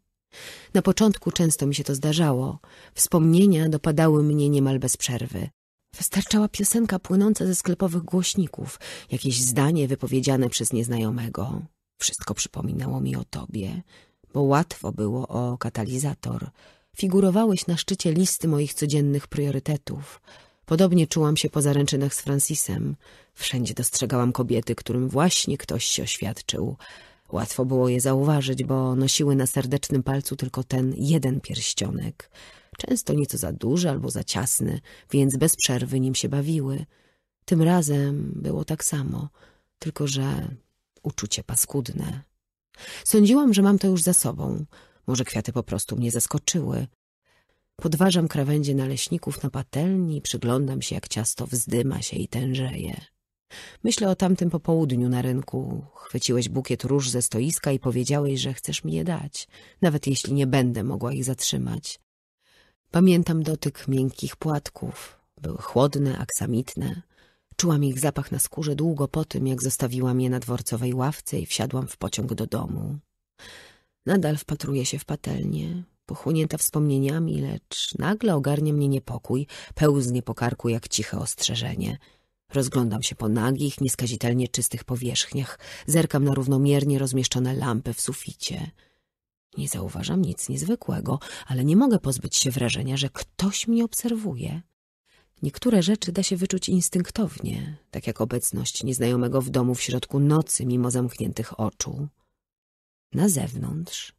Na początku często mi się to zdarzało. Wspomnienia dopadały mnie niemal bez przerwy. Wystarczała piosenka płynąca ze sklepowych głośników, jakieś zdanie wypowiedziane przez nieznajomego. Wszystko przypominało mi o tobie, bo łatwo było o katalizator. Figurowałeś na szczycie listy moich codziennych priorytetów. Podobnie czułam się po zaręczynach z Francisem. Wszędzie dostrzegałam kobiety, którym właśnie ktoś się oświadczył. Łatwo było je zauważyć, bo nosiły na serdecznym palcu tylko ten jeden pierścionek. Często nieco za duży albo za ciasny, więc bez przerwy nim się bawiły. Tym razem było tak samo, tylko że uczucie paskudne. Sądziłam, że mam to już za sobą. Może kwiaty po prostu mnie zaskoczyły. Podważam krawędzie naleśników na patelni, i przyglądam się, jak ciasto wzdyma się i tężeje. Myślę o tamtym popołudniu na rynku. Chwyciłeś bukiet róż ze stoiska i powiedziałeś, że chcesz mi je dać, nawet jeśli nie będę mogła ich zatrzymać. Pamiętam dotyk miękkich płatków. Były chłodne, aksamitne. Czułam ich zapach na skórze długo po tym, jak zostawiłam je na dworcowej ławce i wsiadłam w pociąg do domu. Nadal wpatruję się w patelnię, pochłonięta wspomnieniami, lecz nagle ogarnia mnie niepokój, pełznie po karku jak ciche ostrzeżenie. Rozglądam się po nagich, nieskazitelnie czystych powierzchniach, zerkam na równomiernie rozmieszczone lampy w suficie. Nie zauważam nic niezwykłego, ale nie mogę pozbyć się wrażenia, że ktoś mnie obserwuje. Niektóre rzeczy da się wyczuć instynktownie, tak jak obecność nieznajomego w domu w środku nocy mimo zamkniętych oczu. Na zewnątrz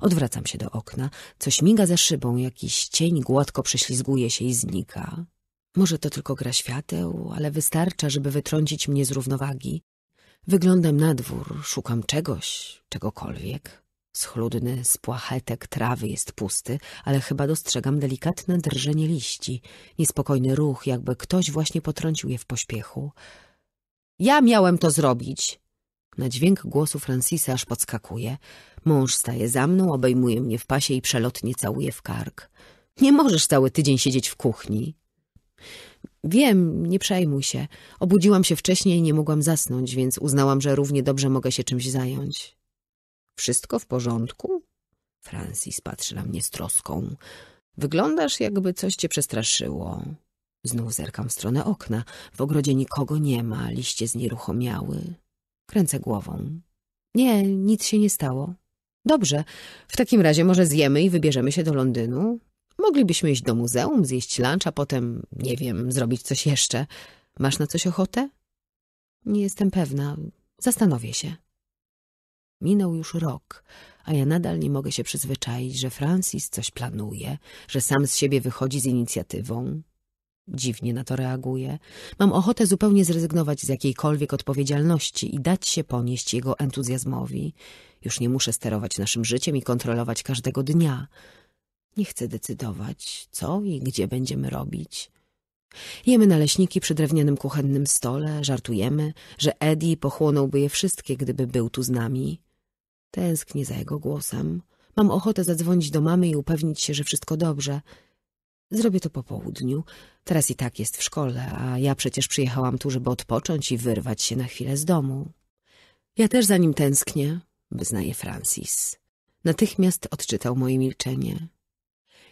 odwracam się do okna, coś miga za szybą, jakiś cień gładko prześlizguje się i znika. Może to tylko gra świateł, ale wystarcza, żeby wytrącić mnie z równowagi. Wyglądam na dwór, szukam czegoś, czegokolwiek. Schludny z płachetek trawy jest pusty, ale chyba dostrzegam delikatne drżenie liści, niespokojny ruch, jakby ktoś właśnie potrącił je w pośpiechu. Ja miałem to zrobić! Na dźwięk głosu Francisa aż podskakuje. Mąż staje za mną, obejmuje mnie w pasie i przelotnie całuje w kark. Nie możesz cały tydzień siedzieć w kuchni. Wiem, nie przejmuj się. Obudziłam się wcześniej i nie mogłam zasnąć, więc uznałam, że równie dobrze mogę się czymś zająć. Wszystko w porządku? Francis patrzy na mnie z troską. Wyglądasz, jakby coś cię przestraszyło. Znów zerkam w stronę okna. W ogrodzie nikogo nie ma, liście znieruchomiały. Kręcę głową. Nie, nic się nie stało. Dobrze, w takim razie może zjemy i wybierzemy się do Londynu? Moglibyśmy iść do muzeum, zjeść lunch, a potem, nie wiem, zrobić coś jeszcze. Masz na coś ochotę? Nie jestem pewna. Zastanowię się. Minął już rok, a ja nadal nie mogę się przyzwyczaić, że Francis coś planuje, że sam z siebie wychodzi z inicjatywą. Dziwnie na to reaguje. Mam ochotę zupełnie zrezygnować z jakiejkolwiek odpowiedzialności i dać się ponieść jego entuzjazmowi. Już nie muszę sterować naszym życiem i kontrolować każdego dnia. Nie chcę decydować, co i gdzie będziemy robić. Jemy naleśniki przy drewnianym kuchennym stole, żartujemy, że Eddie pochłonąłby je wszystkie, gdyby był tu z nami. Tęsknię za jego głosem. Mam ochotę zadzwonić do mamy i upewnić się, że wszystko dobrze. Zrobię to po południu. Teraz i tak jest w szkole, a ja przecież przyjechałam tu, żeby odpocząć i wyrwać się na chwilę z domu. Ja też za nim tęsknię, wyznaje Francis. Natychmiast odczytał moje milczenie.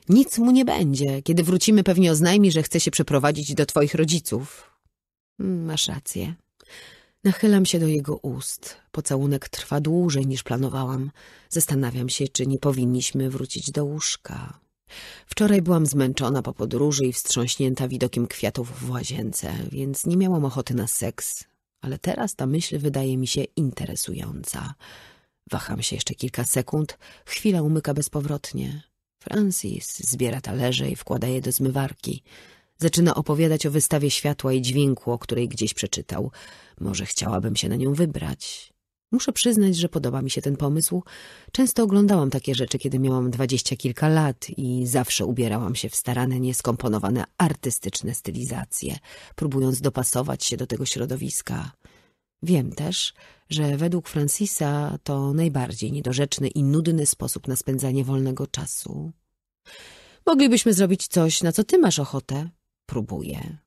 Nic mu nie będzie. Kiedy wrócimy, pewnie oznajmi, że chce się przeprowadzić do twoich rodziców. Masz rację. Nachylam się do jego ust. Pocałunek trwa dłużej niż planowałam. Zastanawiam się, czy nie powinniśmy wrócić do łóżka. Wczoraj byłam zmęczona po podróży i wstrząśnięta widokiem kwiatów w łazience, więc nie miałam ochoty na seks. Ale teraz ta myśl wydaje mi się interesująca. Waham się jeszcze kilka sekund, chwila umyka bezpowrotnie. Francis zbiera talerze i wkłada je do zmywarki. Zaczyna opowiadać o wystawie światła i dźwięku, o której gdzieś przeczytał. Może chciałabym się na nią wybrać. Muszę przyznać, że podoba mi się ten pomysł. Często oglądałam takie rzeczy, kiedy miałam dwadzieścia kilka lat i zawsze ubierałam się w starane, nieskomponowane, artystyczne stylizacje, próbując dopasować się do tego środowiska. Wiem też, że według Francisa to najbardziej niedorzeczny i nudny sposób na spędzanie wolnego czasu. Moglibyśmy zrobić coś, na co ty masz ochotę, Próbuję.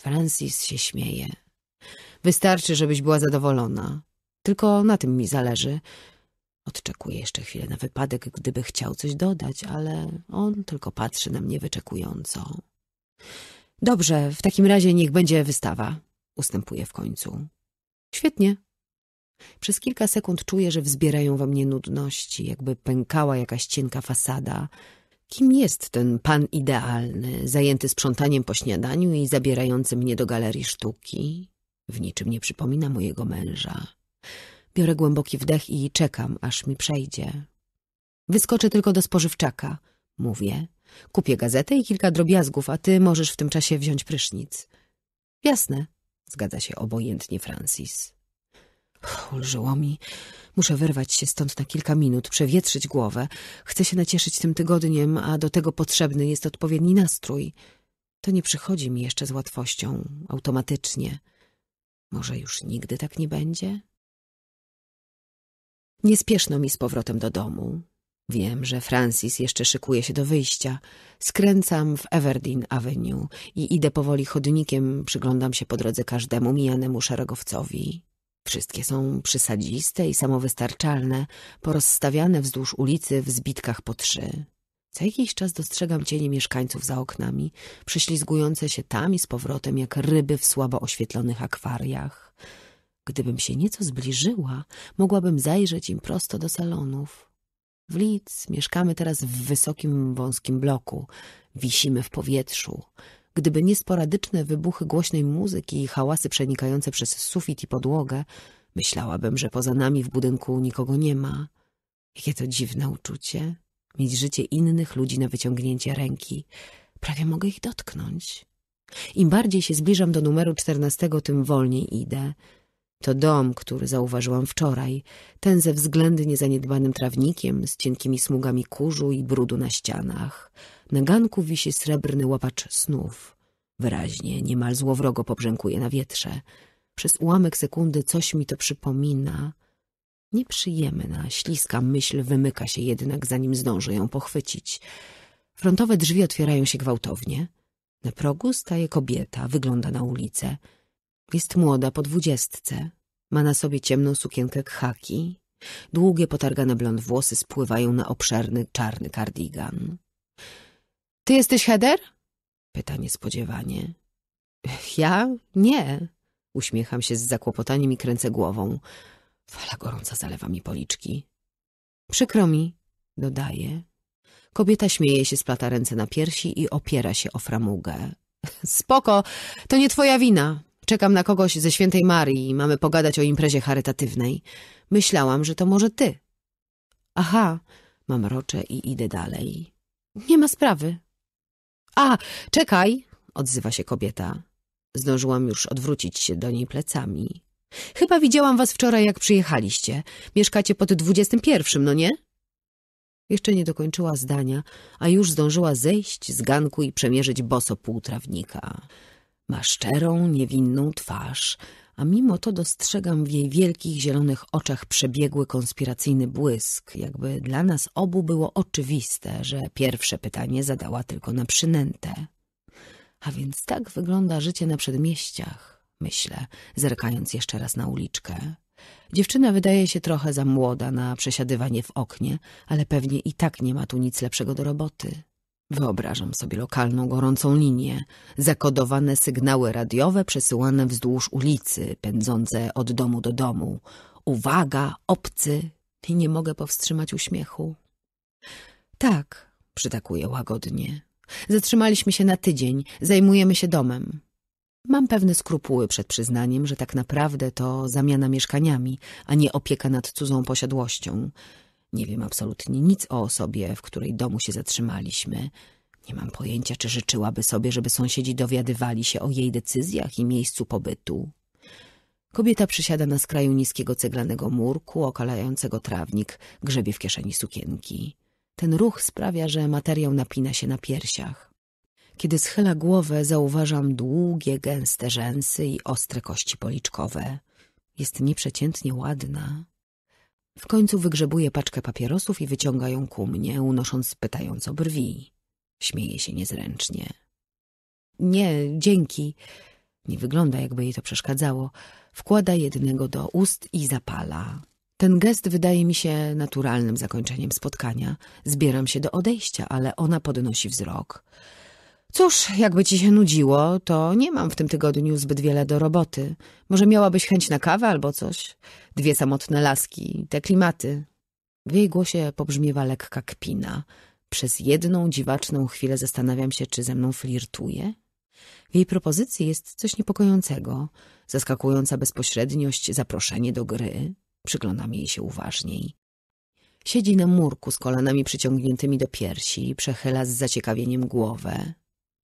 Francis się śmieje. Wystarczy, żebyś była zadowolona. Tylko na tym mi zależy. Odczekuję jeszcze chwilę na wypadek, gdyby chciał coś dodać, ale on tylko patrzy na mnie wyczekująco. Dobrze, w takim razie niech będzie wystawa. Ustępuję w końcu. Świetnie. Przez kilka sekund czuję, że wzbierają we mnie nudności, jakby pękała jakaś cienka fasada – Kim jest ten pan idealny, zajęty sprzątaniem po śniadaniu i zabierający mnie do galerii sztuki? W niczym nie przypomina mojego męża. Biorę głęboki wdech i czekam, aż mi przejdzie. Wyskoczę tylko do spożywczaka, mówię. Kupię gazetę i kilka drobiazgów, a ty możesz w tym czasie wziąć prysznic. Jasne, zgadza się obojętnie Francis. Ulżyło mi. Muszę wyrwać się stąd na kilka minut, przewietrzyć głowę. Chcę się nacieszyć tym tygodniem, a do tego potrzebny jest odpowiedni nastrój. To nie przychodzi mi jeszcze z łatwością, automatycznie. Może już nigdy tak nie będzie? Nie spieszno mi z powrotem do domu. Wiem, że Francis jeszcze szykuje się do wyjścia. Skręcam w Everdeen Avenue i idę powoli chodnikiem, przyglądam się po drodze każdemu mijanemu szeregowcowi. Wszystkie są przysadziste i samowystarczalne, porozstawiane wzdłuż ulicy w zbitkach po trzy. Co jakiś czas dostrzegam cienie mieszkańców za oknami, przyślizgujące się tam i z powrotem jak ryby w słabo oświetlonych akwariach. Gdybym się nieco zbliżyła, mogłabym zajrzeć im prosto do salonów. W Lidz mieszkamy teraz w wysokim, wąskim bloku. Wisimy w powietrzu gdyby nie sporadyczne wybuchy głośnej muzyki i hałasy przenikające przez sufit i podłogę, myślałabym, że poza nami w budynku nikogo nie ma. Jakie to dziwne uczucie, mieć życie innych ludzi na wyciągnięcie ręki. Prawie mogę ich dotknąć. Im bardziej się zbliżam do numeru czternastego, tym wolniej idę. To dom, który zauważyłam wczoraj, ten ze względnie zaniedbanym trawnikiem, z cienkimi smugami kurzu i brudu na ścianach – na ganku wisi srebrny łapacz snów. Wyraźnie, niemal złowrogo pobrzękuje na wietrze. Przez ułamek sekundy coś mi to przypomina. Nieprzyjemna, śliska myśl wymyka się jednak, zanim zdążę ją pochwycić. Frontowe drzwi otwierają się gwałtownie. Na progu staje kobieta, wygląda na ulicę. Jest młoda, po dwudziestce. Ma na sobie ciemną sukienkę khaki. Długie, potargane blond włosy spływają na obszerny, czarny kardigan. Ty jesteś Heder? Pyta niespodziewanie. Ja? Nie. Uśmiecham się z zakłopotaniem i kręcę głową. Fala gorąca zalewa mi policzki. Przykro mi, dodaje. Kobieta śmieje się, splata ręce na piersi i opiera się o framugę. Spoko, to nie twoja wina. Czekam na kogoś ze świętej Marii i mamy pogadać o imprezie charytatywnej. Myślałam, że to może ty. Aha, mam rocze i idę dalej. Nie ma sprawy, a, czekaj, odzywa się kobieta. Zdążyłam już odwrócić się do niej plecami. Chyba widziałam was wczoraj, jak przyjechaliście. Mieszkacie pod dwudziestym pierwszym, no nie? Jeszcze nie dokończyła zdania, a już zdążyła zejść z ganku i przemierzyć boso pół trawnika. Ma szczerą, niewinną twarz, a mimo to dostrzegam w jej wielkich, zielonych oczach przebiegły konspiracyjny błysk, jakby dla nas obu było oczywiste, że pierwsze pytanie zadała tylko na przynętę. A więc tak wygląda życie na przedmieściach, myślę, zerkając jeszcze raz na uliczkę. Dziewczyna wydaje się trochę za młoda na przesiadywanie w oknie, ale pewnie i tak nie ma tu nic lepszego do roboty. Wyobrażam sobie lokalną gorącą linię, zakodowane sygnały radiowe przesyłane wzdłuż ulicy, pędzące od domu do domu. Uwaga, obcy! I nie mogę powstrzymać uśmiechu. Tak, przytakuję łagodnie. Zatrzymaliśmy się na tydzień, zajmujemy się domem. Mam pewne skrupuły przed przyznaniem, że tak naprawdę to zamiana mieszkaniami, a nie opieka nad cudzą posiadłością. Nie wiem absolutnie nic o osobie, w której domu się zatrzymaliśmy. Nie mam pojęcia, czy życzyłaby sobie, żeby sąsiedzi dowiadywali się o jej decyzjach i miejscu pobytu. Kobieta przysiada na skraju niskiego ceglanego murku, okalającego trawnik, grzebie w kieszeni sukienki. Ten ruch sprawia, że materiał napina się na piersiach. Kiedy schyla głowę, zauważam długie, gęste rzęsy i ostre kości policzkowe. Jest nieprzeciętnie ładna. W końcu wygrzebuje paczkę papierosów i wyciąga ją ku mnie, unosząc pytająco brwi. Śmieje się niezręcznie. Nie, dzięki. Nie wygląda, jakby jej to przeszkadzało. Wkłada jednego do ust i zapala. Ten gest wydaje mi się naturalnym zakończeniem spotkania. Zbieram się do odejścia, ale ona podnosi wzrok. Cóż, jakby ci się nudziło, to nie mam w tym tygodniu zbyt wiele do roboty. Może miałabyś chęć na kawę albo coś? Dwie samotne laski, te klimaty. W jej głosie pobrzmiewa lekka kpina. Przez jedną dziwaczną chwilę zastanawiam się, czy ze mną flirtuje. W jej propozycji jest coś niepokojącego, zaskakująca bezpośredniość, zaproszenie do gry. Przyglądam jej się uważniej. Siedzi na murku z kolanami przyciągniętymi do piersi, przechyla z zaciekawieniem głowę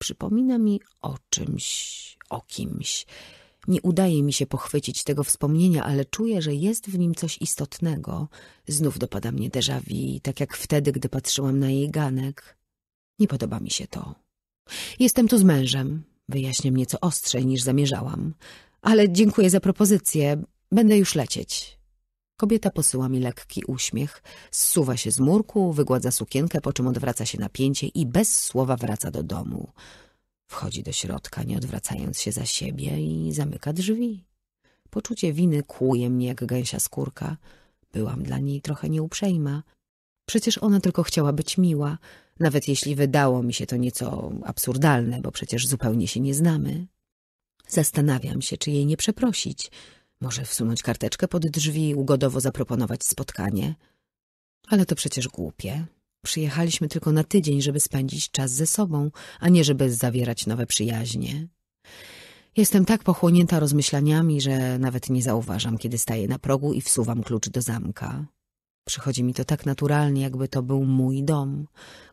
przypomina mi o czymś, o kimś. Nie udaje mi się pochwycić tego wspomnienia, ale czuję, że jest w nim coś istotnego. Znów dopada mnie déjà vu, tak jak wtedy, gdy patrzyłam na jej ganek. Nie podoba mi się to. Jestem tu z mężem. Wyjaśniam nieco ostrzej niż zamierzałam. Ale dziękuję za propozycję. Będę już lecieć. Kobieta posyła mi lekki uśmiech, zsuwa się z murku, wygładza sukienkę, po czym odwraca się napięcie i bez słowa wraca do domu. Wchodzi do środka, nie odwracając się za siebie i zamyka drzwi. Poczucie winy kłuje mnie jak gęsia skórka. Byłam dla niej trochę nieuprzejma. Przecież ona tylko chciała być miła, nawet jeśli wydało mi się to nieco absurdalne, bo przecież zupełnie się nie znamy. Zastanawiam się, czy jej nie przeprosić – może wsunąć karteczkę pod drzwi i ugodowo zaproponować spotkanie. Ale to przecież głupie. Przyjechaliśmy tylko na tydzień, żeby spędzić czas ze sobą, a nie żeby zawierać nowe przyjaźnie. Jestem tak pochłonięta rozmyślaniami, że nawet nie zauważam, kiedy staję na progu i wsuwam klucz do zamka. Przychodzi mi to tak naturalnie, jakby to był mój dom.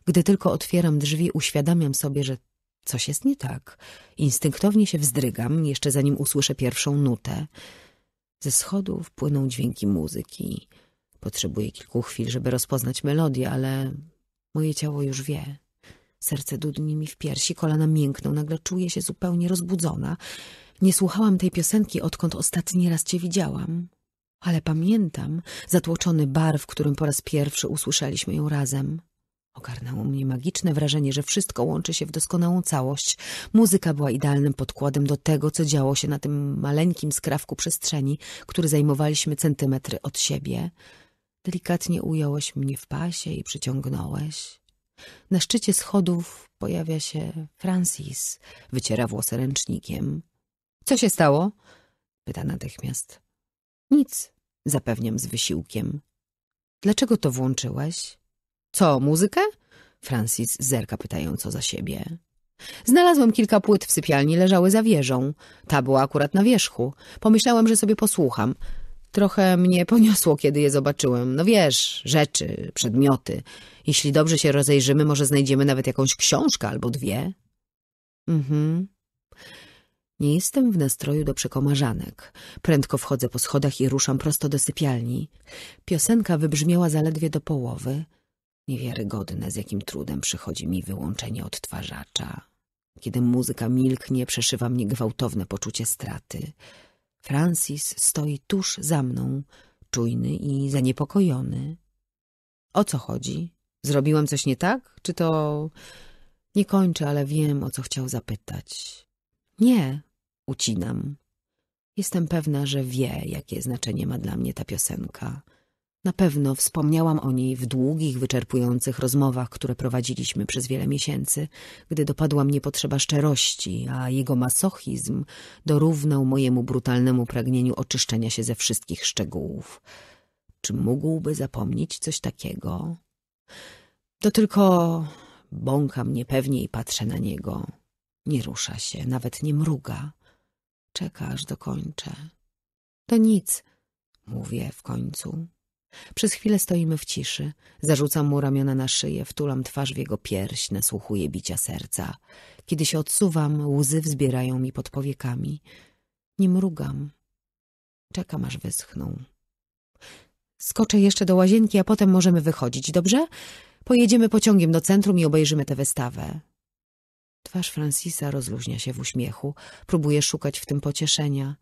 Gdy tylko otwieram drzwi, uświadamiam sobie, że coś jest nie tak. Instynktownie się wzdrygam, jeszcze zanim usłyszę pierwszą nutę. Ze schodów płyną dźwięki muzyki. Potrzebuję kilku chwil, żeby rozpoznać melodię, ale moje ciało już wie. Serce dudni mi w piersi, kolana miękną, nagle czuję się zupełnie rozbudzona. Nie słuchałam tej piosenki, odkąd ostatni raz cię widziałam. Ale pamiętam zatłoczony bar, w którym po raz pierwszy usłyszeliśmy ją razem. Ogarnęło mnie magiczne wrażenie, że wszystko łączy się w doskonałą całość. Muzyka była idealnym podkładem do tego, co działo się na tym maleńkim skrawku przestrzeni, który zajmowaliśmy centymetry od siebie. Delikatnie ująłeś mnie w pasie i przyciągnąłeś. Na szczycie schodów pojawia się Francis, wyciera włosy ręcznikiem. Co się stało? pyta natychmiast. Nic, zapewniam z wysiłkiem. Dlaczego to włączyłeś? Co, muzykę? Francis zerka pytająco za siebie. Znalazłem kilka płyt w sypialni, leżały za wieżą. Ta była akurat na wierzchu. Pomyślałem, że sobie posłucham. Trochę mnie poniosło, kiedy je zobaczyłem. No wiesz, rzeczy, przedmioty. Jeśli dobrze się rozejrzymy, może znajdziemy nawet jakąś książkę albo dwie. Mhm. Nie jestem w nastroju do przekomarzanek. Prędko wchodzę po schodach i ruszam prosto do sypialni. Piosenka wybrzmiała zaledwie do połowy. Niewiarygodne, z jakim trudem przychodzi mi wyłączenie odtwarzacza. Kiedy muzyka milknie, przeszywa mnie gwałtowne poczucie straty. Francis stoi tuż za mną, czujny i zaniepokojony. O co chodzi? Zrobiłam coś nie tak? Czy to... Nie kończę, ale wiem, o co chciał zapytać. Nie, ucinam. Jestem pewna, że wie, jakie znaczenie ma dla mnie ta piosenka. Na pewno wspomniałam o niej w długich, wyczerpujących rozmowach, które prowadziliśmy przez wiele miesięcy, gdy dopadła mnie potrzeba szczerości, a jego masochizm dorównał mojemu brutalnemu pragnieniu oczyszczenia się ze wszystkich szczegółów. Czy mógłby zapomnieć coś takiego? To tylko bąka mnie pewnie i patrzę na niego. Nie rusza się, nawet nie mruga. Czeka, aż dokończę. To nic, mówię w końcu. Przez chwilę stoimy w ciszy. Zarzucam mu ramiona na szyję, wtulam twarz w jego pierś, nasłuchuję bicia serca. Kiedy się odsuwam, łzy wzbierają mi pod powiekami. Nie mrugam. Czekam, aż wyschną. Skoczę jeszcze do łazienki, a potem możemy wychodzić, dobrze? Pojedziemy pociągiem do centrum i obejrzymy tę wystawę. Twarz Francisa rozluźnia się w uśmiechu. Próbuje szukać w tym pocieszenia.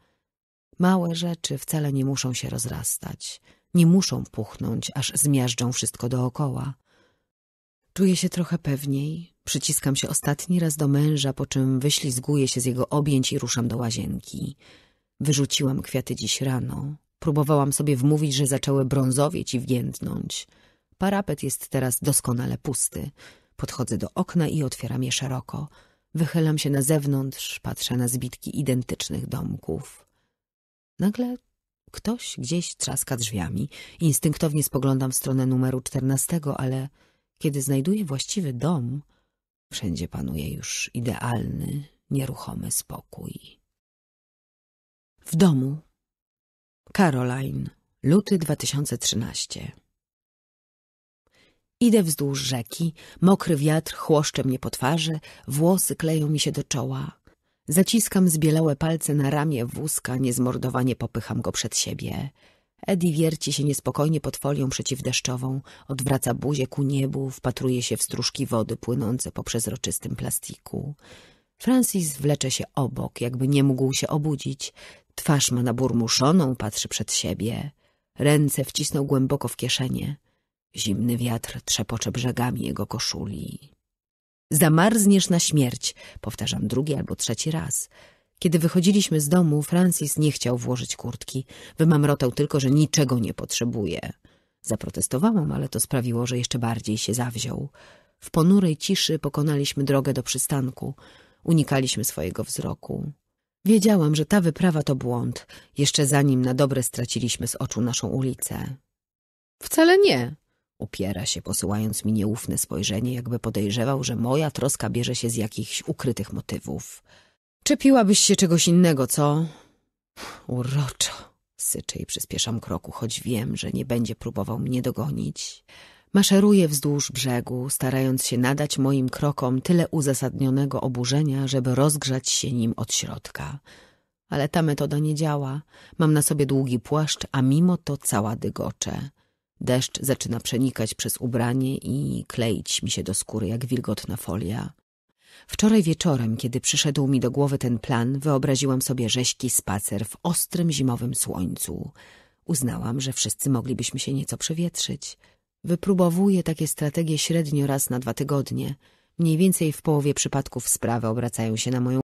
Małe rzeczy wcale nie muszą się rozrastać nie muszą puchnąć, aż zmiażdżą wszystko dookoła. Czuję się trochę pewniej, przyciskam się ostatni raz do męża, po czym wyślizguję się z jego objęć i ruszam do łazienki. Wyrzuciłam kwiaty dziś rano. Próbowałam sobie wmówić, że zaczęły brązowieć i wgiętnąć. Parapet jest teraz doskonale pusty. Podchodzę do okna i otwieram je szeroko. Wychylam się na zewnątrz, patrzę na zbitki identycznych domków. Nagle Ktoś gdzieś trzaska drzwiami. Instynktownie spoglądam w stronę numeru czternastego, ale kiedy znajduję właściwy dom, wszędzie panuje już idealny, nieruchomy spokój. W domu. Caroline, luty 2013. Idę wzdłuż rzeki, mokry wiatr chłoszcze mnie po twarzy, włosy kleją mi się do czoła. Zaciskam zbielałe palce na ramię wózka, niezmordowanie popycham go przed siebie. Eddie wierci się niespokojnie pod folią przeciwdeszczową, odwraca buzię ku niebu, wpatruje się w stróżki wody płynące po przezroczystym plastiku. Francis wlecze się obok, jakby nie mógł się obudzić. Twarz ma naburmuszoną, patrzy przed siebie. Ręce wcisnął głęboko w kieszenie. Zimny wiatr trzepocze brzegami jego koszuli. Zamarzniesz na śmierć, powtarzam drugi albo trzeci raz. Kiedy wychodziliśmy z domu, Francis nie chciał włożyć kurtki. Wymamrotał tylko, że niczego nie potrzebuje. Zaprotestowałam, ale to sprawiło, że jeszcze bardziej się zawziął. W ponurej ciszy pokonaliśmy drogę do przystanku. Unikaliśmy swojego wzroku. Wiedziałam, że ta wyprawa to błąd, jeszcze zanim na dobre straciliśmy z oczu naszą ulicę. Wcale nie, Upiera się, posyłając mi nieufne spojrzenie, jakby podejrzewał, że moja troska bierze się z jakichś ukrytych motywów. Czepiłabyś się czegoś innego, co? Uroczo, syczę i przyspieszam kroku, choć wiem, że nie będzie próbował mnie dogonić. Maszeruję wzdłuż brzegu, starając się nadać moim krokom tyle uzasadnionego oburzenia, żeby rozgrzać się nim od środka. Ale ta metoda nie działa. Mam na sobie długi płaszcz, a mimo to cała dygocze. Deszcz zaczyna przenikać przez ubranie i kleić mi się do skóry jak wilgotna folia. Wczoraj wieczorem, kiedy przyszedł mi do głowy ten plan, wyobraziłam sobie rześki spacer w ostrym zimowym słońcu. Uznałam, że wszyscy moglibyśmy się nieco przewietrzyć. Wypróbowuję takie strategie średnio raz na dwa tygodnie. Mniej więcej w połowie przypadków sprawy obracają się na moją